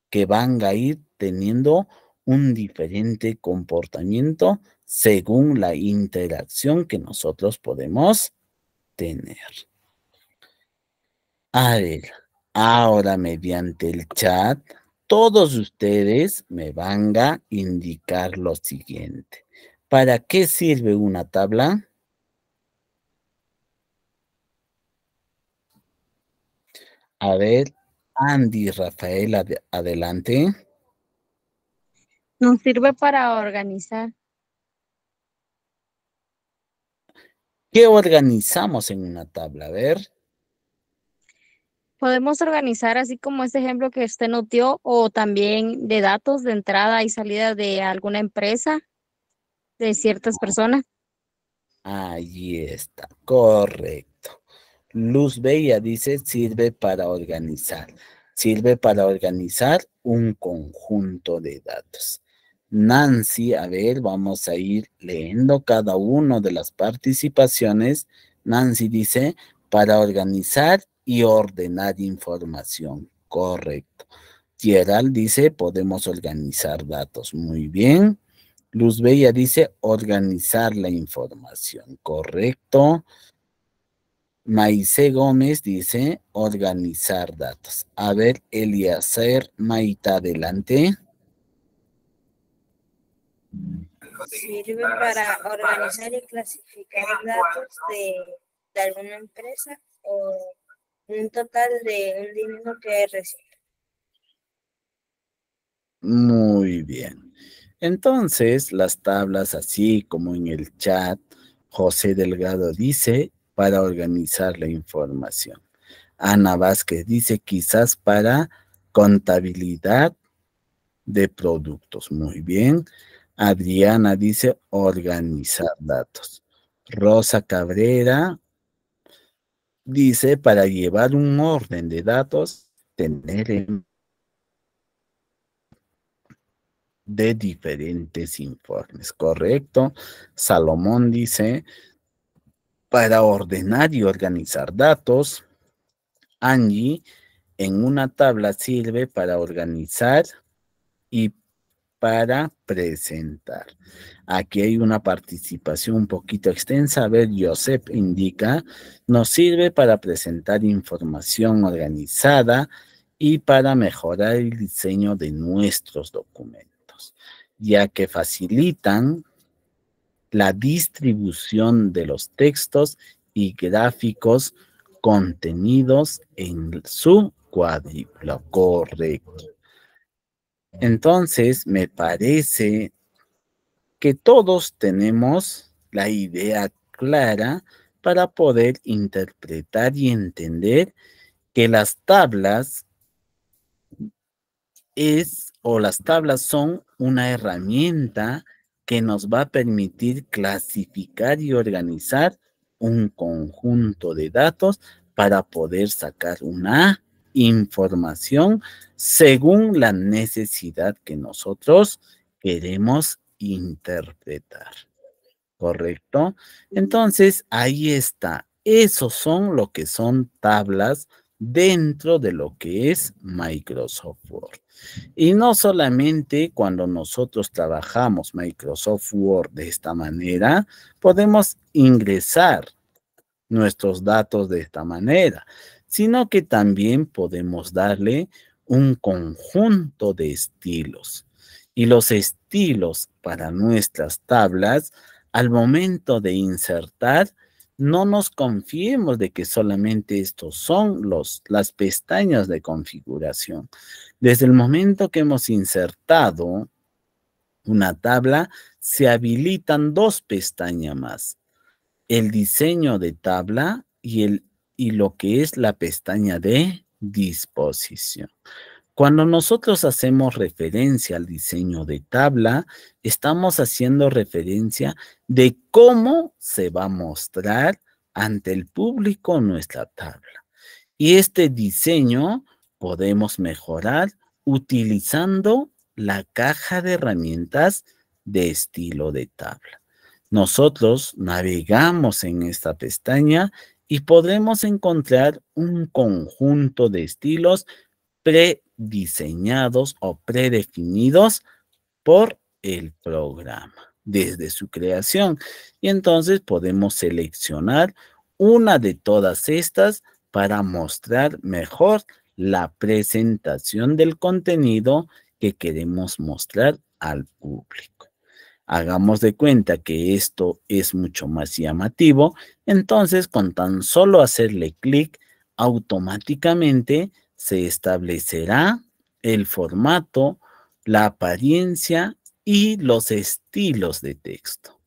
que van a ir teniendo un diferente comportamiento según la interacción que nosotros podemos tener. A ver, ahora mediante el chat, todos ustedes me van a indicar lo siguiente. ¿Para qué sirve una tabla? A ver, Andy Rafael, adelante. Nos sirve para organizar. ¿Qué organizamos en una tabla? A ver podemos organizar así como este ejemplo que usted notió o también de datos de entrada y salida de alguna empresa de ciertas personas. Ahí está, correcto. Luz Bella dice sirve para organizar. Sirve para organizar un conjunto de datos. Nancy, a ver, vamos a ir leyendo cada uno de las participaciones. Nancy dice, para organizar y ordenar información. Correcto. Gerald dice, podemos organizar datos. Muy bien. Luz Bella dice, organizar la información. Correcto. Maice Gómez dice, organizar datos. A ver, Eliaser Maita, adelante. Sirve para organizar y clasificar datos de, de alguna empresa o un total de el dinero que recibe. Muy bien. Entonces, las tablas, así como en el chat, José Delgado dice, para organizar la información. Ana Vázquez dice, quizás para contabilidad de productos. Muy bien. Adriana dice, organizar datos. Rosa Cabrera dice, para llevar un orden de datos, tener de diferentes informes, ¿correcto? Salomón dice, para ordenar y organizar datos, Angie en una tabla sirve para organizar y para presentar. Aquí hay una participación un poquito extensa. A ver, Josep indica, nos sirve para presentar información organizada y para mejorar el diseño de nuestros documentos, ya que facilitan la distribución de los textos y gráficos contenidos en su cuadrículo. Correcto. Entonces, me parece que todos tenemos la idea clara para poder interpretar y entender que las tablas es o las tablas son una herramienta que nos va a permitir clasificar y organizar un conjunto de datos para poder sacar una información según la necesidad que nosotros queremos interpretar. ¿Correcto? Entonces, ahí está. Esos son lo que son tablas dentro de lo que es Microsoft Word. Y no solamente cuando nosotros trabajamos Microsoft Word de esta manera, podemos ingresar nuestros datos de esta manera, sino que también podemos darle un conjunto de estilos. Y los estilos para nuestras tablas, al momento de insertar, no nos confiemos de que solamente estos son los, las pestañas de configuración. Desde el momento que hemos insertado una tabla, se habilitan dos pestañas más, el diseño de tabla y el y lo que es la pestaña de disposición. Cuando nosotros hacemos referencia al diseño de tabla, estamos haciendo referencia de cómo se va a mostrar ante el público nuestra tabla. Y este diseño podemos mejorar utilizando la caja de herramientas de estilo de tabla. Nosotros navegamos en esta pestaña y podremos encontrar un conjunto de estilos prediseñados o predefinidos por el programa desde su creación. Y entonces podemos seleccionar una de todas estas para mostrar mejor la presentación del contenido que queremos mostrar al público. Hagamos de cuenta que esto es mucho más llamativo, entonces con tan solo hacerle clic, automáticamente se establecerá el formato, la apariencia y los estilos de texto.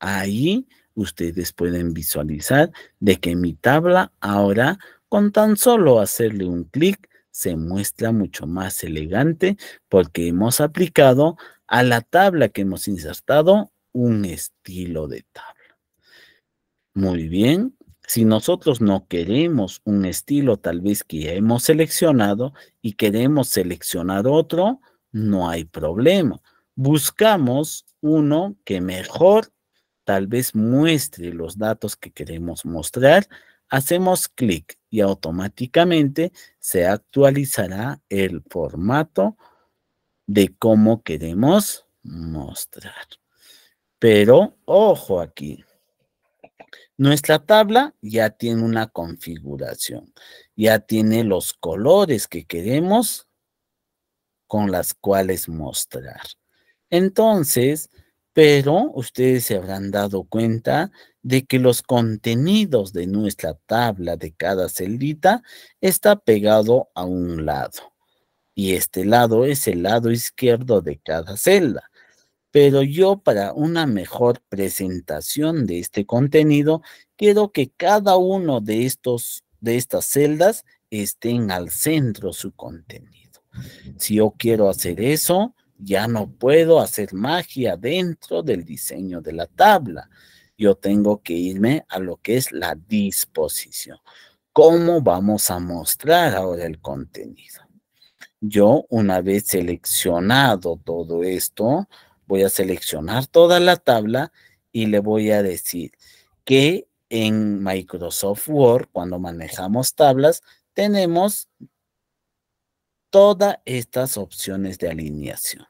Ahí ustedes pueden visualizar de que mi tabla ahora con tan solo hacerle un clic se muestra mucho más elegante porque hemos aplicado a la tabla que hemos insertado un estilo de tabla. Muy bien. Si nosotros no queremos un estilo tal vez que ya hemos seleccionado y queremos seleccionar otro, no hay problema. Buscamos uno que mejor tal vez muestre los datos que queremos mostrar. Hacemos clic y automáticamente se actualizará el formato de cómo queremos mostrar. Pero ojo aquí. Nuestra tabla ya tiene una configuración, ya tiene los colores que queremos con las cuales mostrar. Entonces, pero ustedes se habrán dado cuenta de que los contenidos de nuestra tabla de cada celdita está pegado a un lado y este lado es el lado izquierdo de cada celda. Pero yo para una mejor presentación de este contenido, quiero que cada uno de, estos, de estas celdas estén al centro su contenido. Si yo quiero hacer eso, ya no puedo hacer magia dentro del diseño de la tabla. Yo tengo que irme a lo que es la disposición. ¿Cómo vamos a mostrar ahora el contenido? Yo, una vez seleccionado todo esto, voy a seleccionar toda la tabla y le voy a decir que en Microsoft Word, cuando manejamos tablas, tenemos todas estas opciones de alineación.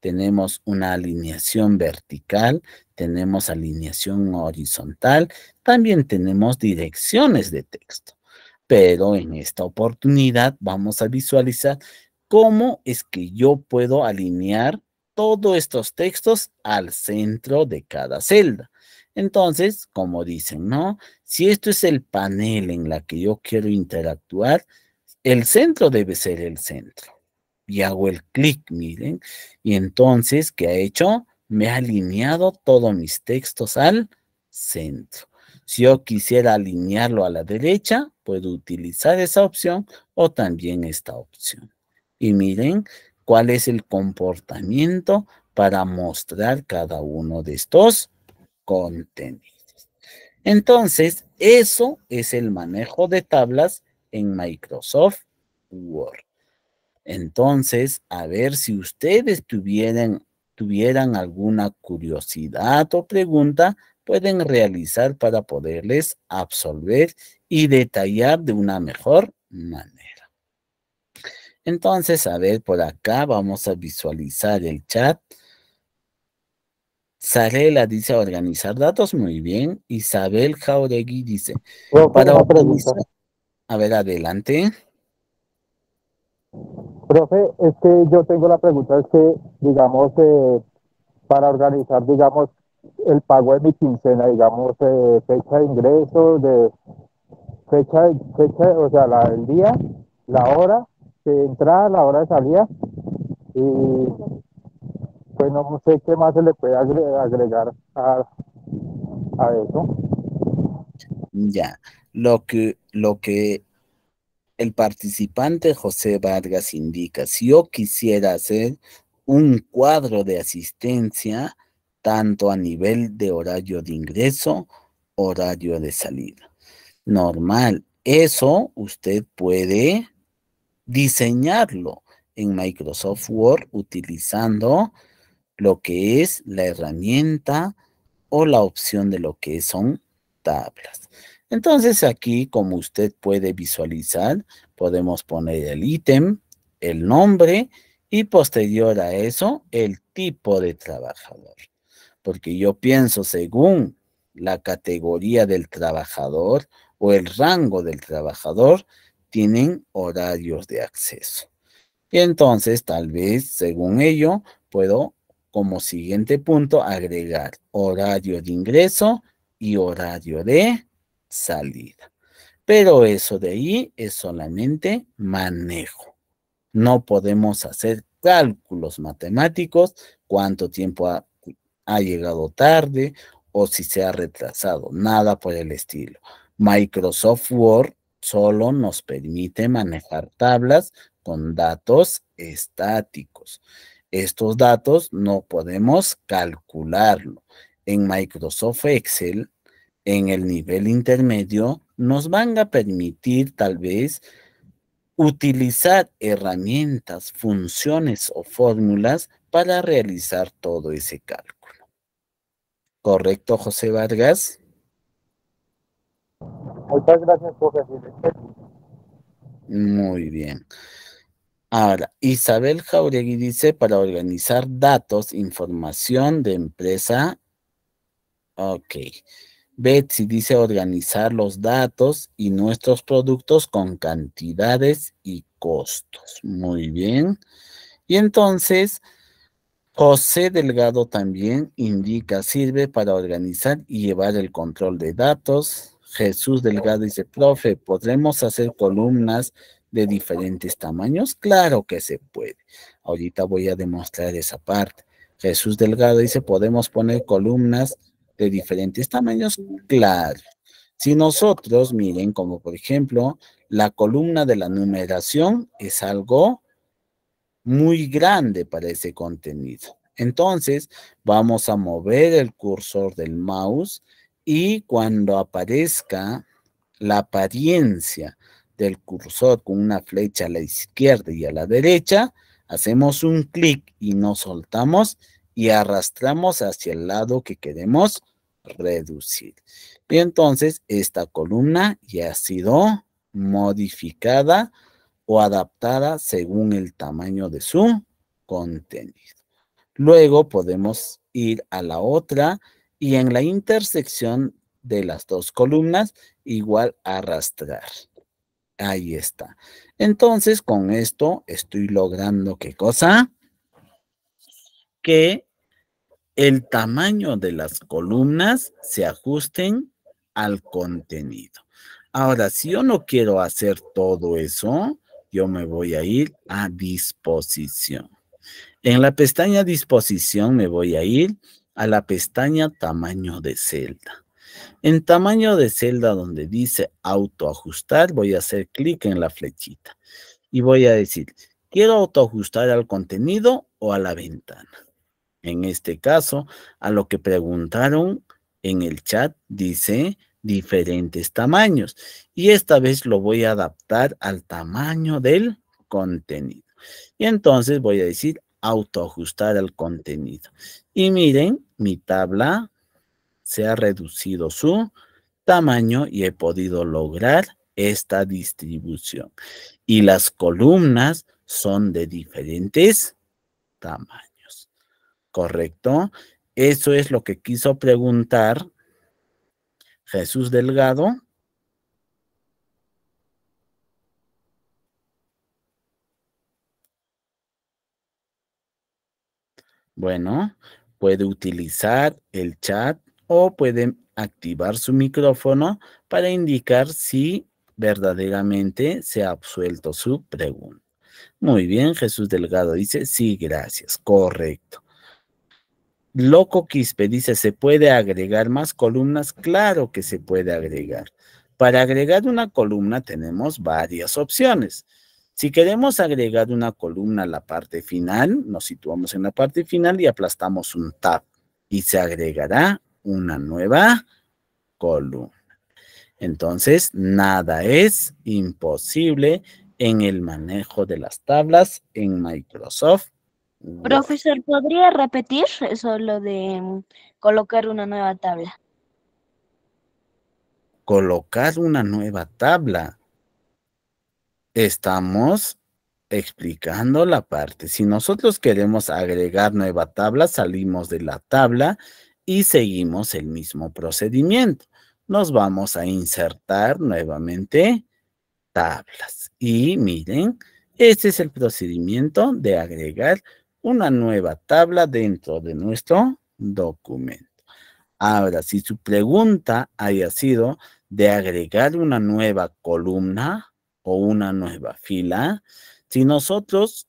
Tenemos una alineación vertical, tenemos alineación horizontal, también tenemos direcciones de texto. Pero en esta oportunidad vamos a visualizar cómo es que yo puedo alinear todos estos textos al centro de cada celda. Entonces, como dicen, ¿no? Si esto es el panel en la que yo quiero interactuar, el centro debe ser el centro. Y hago el clic, miren. Y entonces, ¿qué ha hecho? Me ha alineado todos mis textos al centro. Si yo quisiera alinearlo a la derecha, puedo utilizar esa opción o también esta opción y miren cuál es el comportamiento para mostrar cada uno de estos contenidos. Entonces, eso es el manejo de tablas en Microsoft Word. Entonces, a ver si ustedes tuvieran, alguna curiosidad o pregunta, pueden realizar para poderles absolver y detallar de una mejor manera. Entonces, a ver, por acá vamos a visualizar el chat. Sarela dice organizar datos, muy bien. Isabel Jauregui dice, para A ver, adelante. Profe, es que yo tengo la pregunta, es que, digamos, eh, para organizar, digamos, el pago de mi quincena, digamos, eh, fecha de ingreso, de fecha, fecha, o sea, el día, la hora de entrada, a la hora de salida. Y pues no sé qué más se le puede agregar a, a eso. Ya, lo que, lo que el participante José Vargas indica, si yo quisiera hacer un cuadro de asistencia, tanto a nivel de horario de ingreso, horario de salida. Normal, eso usted puede diseñarlo en Microsoft Word utilizando lo que es la herramienta o la opción de lo que son tablas. Entonces aquí, como usted puede visualizar, podemos poner el ítem, el nombre y posterior a eso, el tipo de trabajador. Porque yo pienso según la categoría del trabajador o el rango del trabajador, tienen horarios de acceso. Y entonces, tal vez, según ello, puedo como siguiente punto agregar horario de ingreso y horario de salida. Pero eso de ahí es solamente manejo. No podemos hacer cálculos matemáticos, cuánto tiempo ha, llegado tarde o si se ha retrasado, nada por el estilo. Microsoft Word solo nos permite manejar tablas con datos estáticos. Estos datos no podemos calcularlo. En Microsoft Excel, en el nivel intermedio, nos van a permitir tal vez utilizar herramientas, funciones o fórmulas para realizar todo ese cálculo. ¿Correcto, José Vargas? Muchas gracias, por Muy bien. Ahora, Isabel Jauregui dice, para organizar datos, información de empresa. Ok. Betsy dice organizar los datos y nuestros productos con cantidades y costos. Muy bien. Y entonces, José Delgado también indica, sirve para organizar y llevar el control de datos, Jesús Delgado dice, profe, ¿podremos hacer columnas de diferentes tamaños? Claro que se puede. Ahorita voy a demostrar esa parte. Jesús Delgado dice, ¿podemos poner columnas de diferentes tamaños? Claro. Si nosotros, miren, como por ejemplo, la columna de la numeración es algo muy grande para ese contenido. Entonces, vamos a mover el cursor del mouse y cuando aparezca la apariencia del cursor con una flecha a la izquierda y a la derecha, hacemos un clic y nos soltamos y arrastramos hacia el lado que queremos reducir. Y entonces esta columna ya ha sido modificada o adaptada según el tamaño de su contenido. Luego podemos ir a la otra y en la intersección de las dos columnas igual arrastrar. Ahí está. Entonces, con esto estoy logrando qué cosa? Que el tamaño de las columnas se ajusten al contenido. Ahora, si yo no quiero hacer todo eso, yo me voy a ir a disposición. En la pestaña disposición me voy a ir a la pestaña tamaño de celda. En tamaño de celda donde dice autoajustar, voy a hacer clic en la flechita y voy a decir, quiero autoajustar al contenido o a la ventana. En este caso, a lo que preguntaron en el chat dice diferentes tamaños y esta vez lo voy a adaptar al tamaño del contenido. Y entonces voy a decir autoajustar el contenido. Y miren, mi tabla se ha reducido su tamaño y he podido lograr esta distribución. Y las columnas son de diferentes tamaños. ¿Correcto? Eso es lo que quiso preguntar Jesús Delgado Bueno, puede utilizar el chat o puede activar su micrófono para indicar si verdaderamente se ha absuelto su pregunta. Muy bien, Jesús Delgado dice, sí, gracias, correcto. Loco Quispe dice, ¿se puede agregar más columnas? Claro que se puede agregar. Para agregar una columna tenemos varias opciones. Si queremos agregar una columna a la parte final, nos situamos en la parte final y aplastamos un tab y se agregará una nueva columna. Entonces, nada es imposible en el manejo de las tablas en Microsoft. Profesor, ¿podría repetir eso lo de mm, colocar una nueva tabla? Colocar una nueva tabla. Estamos explicando la parte. Si nosotros queremos agregar nueva tabla, salimos de la tabla y seguimos el mismo procedimiento. Nos vamos a insertar nuevamente tablas. Y miren, este es el procedimiento de agregar una nueva tabla dentro de nuestro documento. Ahora, si su pregunta haya sido de agregar una nueva columna, o una nueva fila, si nosotros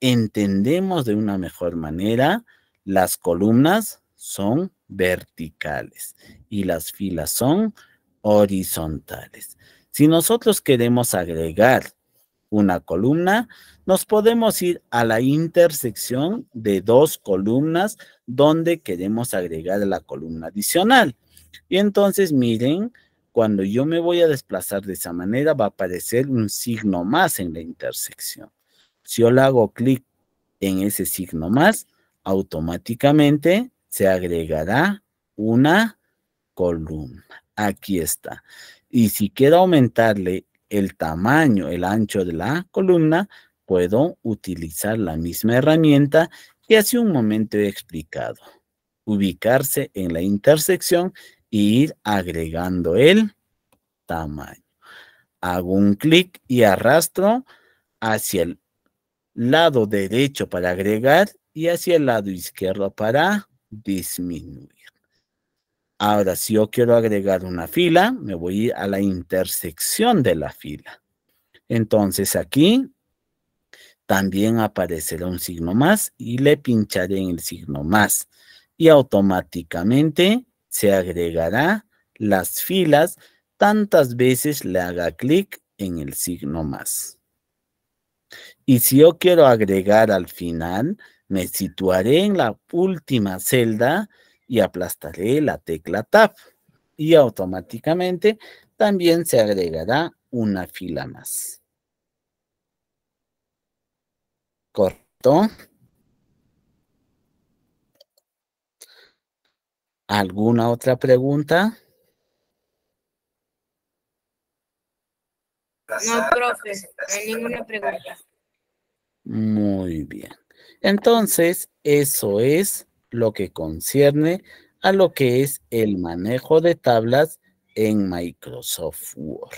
entendemos de una mejor manera, las columnas son verticales y las filas son horizontales. Si nosotros queremos agregar una columna, nos podemos ir a la intersección de dos columnas donde queremos agregar la columna adicional. Y entonces miren, cuando yo me voy a desplazar de esa manera, va a aparecer un signo más en la intersección. Si yo le hago clic en ese signo más, automáticamente se agregará una columna. Aquí está. Y si quiero aumentarle el tamaño, el ancho de la columna, puedo utilizar la misma herramienta que hace un momento he explicado. Ubicarse en la intersección ir agregando el tamaño. Hago un clic y arrastro hacia el lado derecho para agregar y hacia el lado izquierdo para disminuir. Ahora, si yo quiero agregar una fila, me voy a la intersección de la fila. Entonces aquí también aparecerá un signo más y le pincharé en el signo más y automáticamente se agregará las filas tantas veces le haga clic en el signo más. Y si yo quiero agregar al final, me situaré en la última celda y aplastaré la tecla Tab. Y automáticamente también se agregará una fila más. Corto. ¿Alguna otra pregunta? No, profe, no hay ninguna pregunta. Muy bien. Entonces, eso es lo que concierne a lo que es el manejo de tablas en Microsoft Word.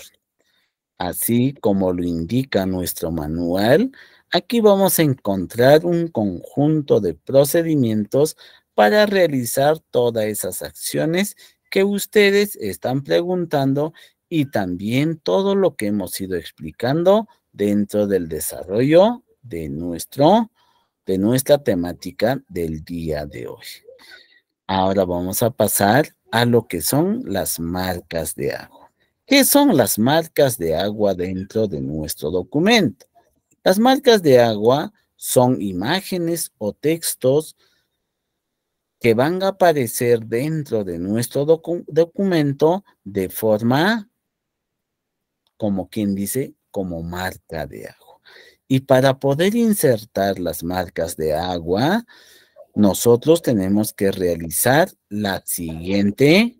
Así como lo indica nuestro manual, aquí vamos a encontrar un conjunto de procedimientos para realizar todas esas acciones que ustedes están preguntando y también todo lo que hemos ido explicando dentro del desarrollo de, nuestro, de nuestra temática del día de hoy. Ahora vamos a pasar a lo que son las marcas de agua. ¿Qué son las marcas de agua dentro de nuestro documento? Las marcas de agua son imágenes o textos que van a aparecer dentro de nuestro documento de forma, como quien dice, como marca de agua. Y para poder insertar las marcas de agua, nosotros tenemos que realizar la siguiente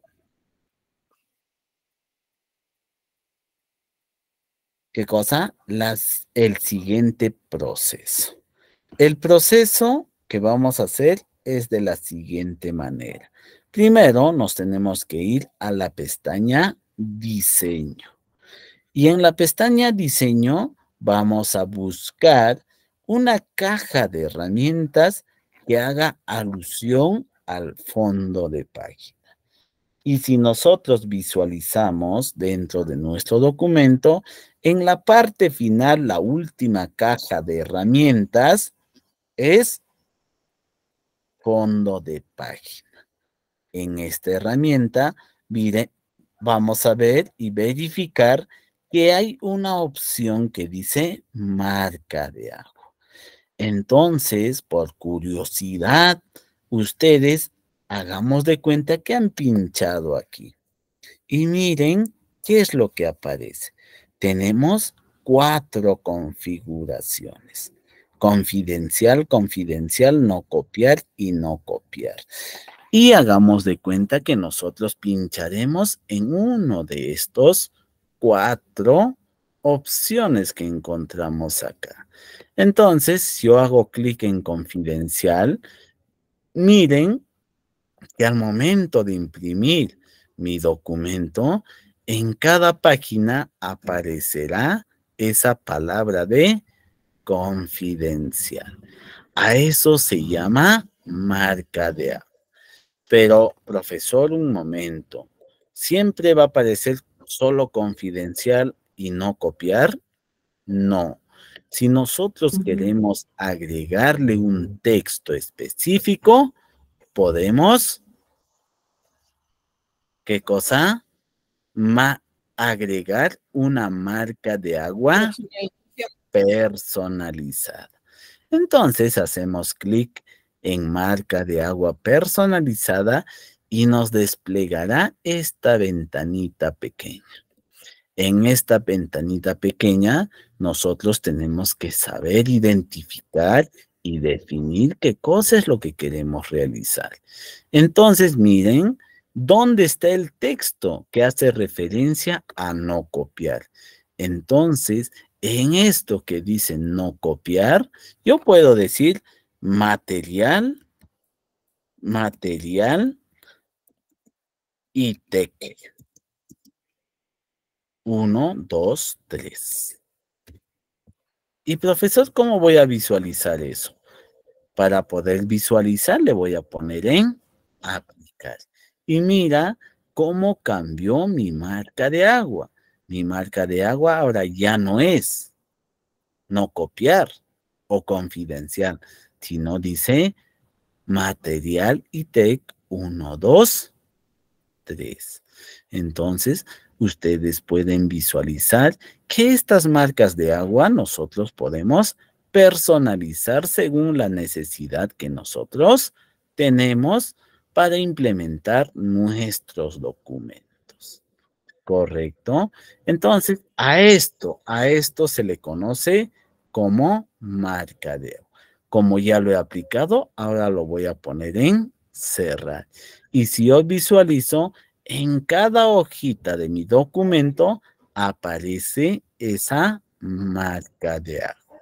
¿Qué cosa? Las, el siguiente proceso. El proceso que vamos a hacer es de la siguiente manera. Primero nos tenemos que ir a la pestaña diseño. Y en la pestaña diseño vamos a buscar una caja de herramientas que haga alusión al fondo de página. Y si nosotros visualizamos dentro de nuestro documento, en la parte final, la última caja de herramientas es fondo de página. En esta herramienta, mire, vamos a ver y verificar que hay una opción que dice marca de agua. Entonces, por curiosidad, ustedes hagamos de cuenta que han pinchado aquí. Y miren qué es lo que aparece. Tenemos cuatro configuraciones. Confidencial, confidencial, no copiar y no copiar. Y hagamos de cuenta que nosotros pincharemos en uno de estos cuatro opciones que encontramos acá. Entonces, si yo hago clic en confidencial, miren que al momento de imprimir mi documento, en cada página aparecerá esa palabra de confidencial. A eso se llama marca de agua. Pero, profesor, un momento. ¿Siempre va a aparecer solo confidencial y no copiar? No. Si nosotros queremos agregarle un texto específico, podemos, ¿qué cosa? Ma agregar una marca de agua personalizada. Entonces hacemos clic en marca de agua personalizada y nos desplegará esta ventanita pequeña. En esta ventanita pequeña, nosotros tenemos que saber identificar y definir qué cosa es lo que queremos realizar. Entonces, miren, ¿dónde está el texto que hace referencia a no copiar? Entonces, en esto que dice no copiar, yo puedo decir material, material y tec. Uno, dos, tres. Y profesor, ¿cómo voy a visualizar eso? Para poder visualizar le voy a poner en aplicar. Y mira cómo cambió mi marca de agua. Mi marca de agua ahora ya no es no copiar o confidencial, sino dice material y tech 1, 2, 3. Entonces, ustedes pueden visualizar que estas marcas de agua nosotros podemos personalizar según la necesidad que nosotros tenemos para implementar nuestros documentos. ¿correcto? Entonces, a esto, a esto se le conoce como marca de agua. Como ya lo he aplicado, ahora lo voy a poner en cerrar. Y si yo visualizo, en cada hojita de mi documento aparece esa marca de agua.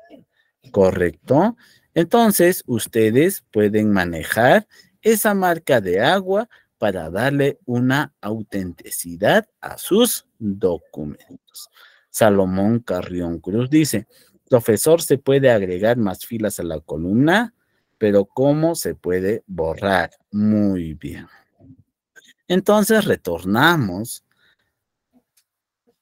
¿Correcto? Entonces, ustedes pueden manejar esa marca de agua para darle una autenticidad a sus documentos. Salomón Carrión Cruz dice, profesor, se puede agregar más filas a la columna, pero ¿cómo se puede borrar? Muy bien. Entonces retornamos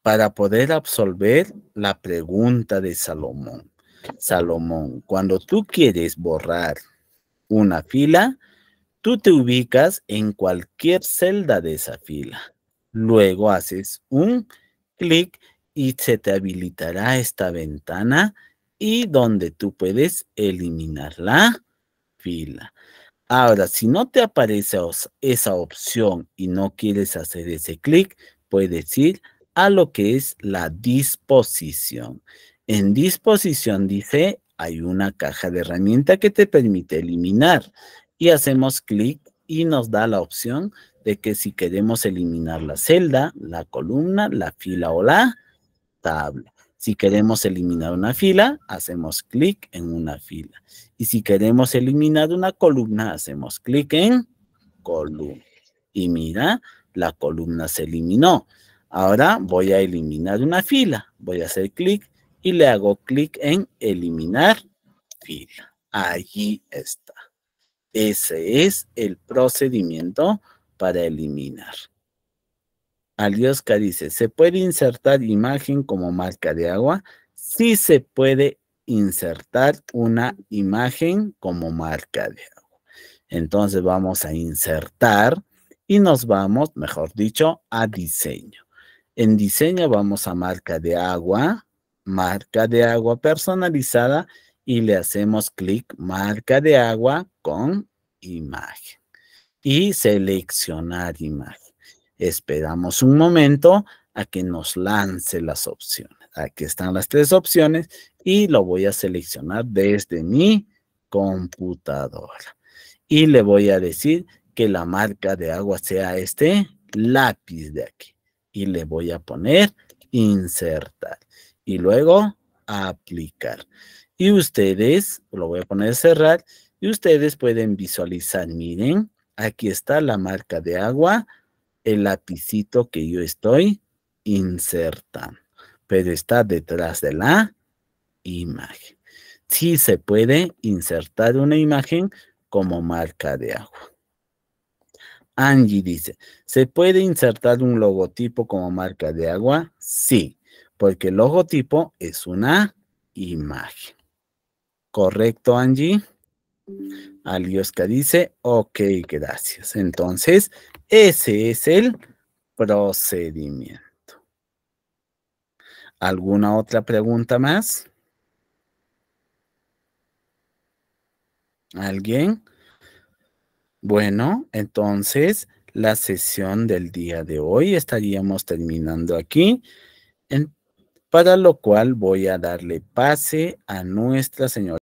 para poder absolver la pregunta de Salomón. Salomón, cuando tú quieres borrar una fila, Tú te ubicas en cualquier celda de esa fila. Luego haces un clic y se te habilitará esta ventana y donde tú puedes eliminar la fila. Ahora, si no te aparece esa opción y no quieres hacer ese clic, puedes ir a lo que es la disposición. En disposición dice, hay una caja de herramienta que te permite eliminar y hacemos clic y nos da la opción de que si queremos eliminar la celda, la columna, la fila o la tabla. Si queremos eliminar una fila, hacemos clic en una fila. Y si queremos eliminar una columna, hacemos clic en columna. Y mira, la columna se eliminó. Ahora voy a eliminar una fila. Voy a hacer clic y le hago clic en eliminar fila. Allí está. Ese es el procedimiento para eliminar. Aliosca dice, ¿se puede insertar imagen como marca de agua? Sí se puede insertar una imagen como marca de agua. Entonces vamos a insertar y nos vamos, mejor dicho, a diseño. En diseño vamos a marca de agua, marca de agua personalizada y le hacemos clic marca de agua con imagen y seleccionar imagen. Esperamos un momento a que nos lance las opciones. Aquí están las tres opciones y lo voy a seleccionar desde mi computadora. Y le voy a decir que la marca de agua sea este lápiz de aquí. Y le voy a poner insertar y luego aplicar. Y ustedes, lo voy a poner a cerrar, y ustedes pueden visualizar, miren, aquí está la marca de agua, el lapicito que yo estoy insertando, pero está detrás de la imagen. Sí se puede insertar una imagen como marca de agua. Angie dice, ¿se puede insertar un logotipo como marca de agua? Sí, porque el logotipo es una imagen. Correcto, Angie. que dice, ok, gracias. Entonces, ese es el procedimiento. ¿Alguna otra pregunta más? ¿Alguien? Bueno, entonces la sesión del día de hoy estaríamos terminando aquí, para lo cual voy a darle pase a nuestra señora.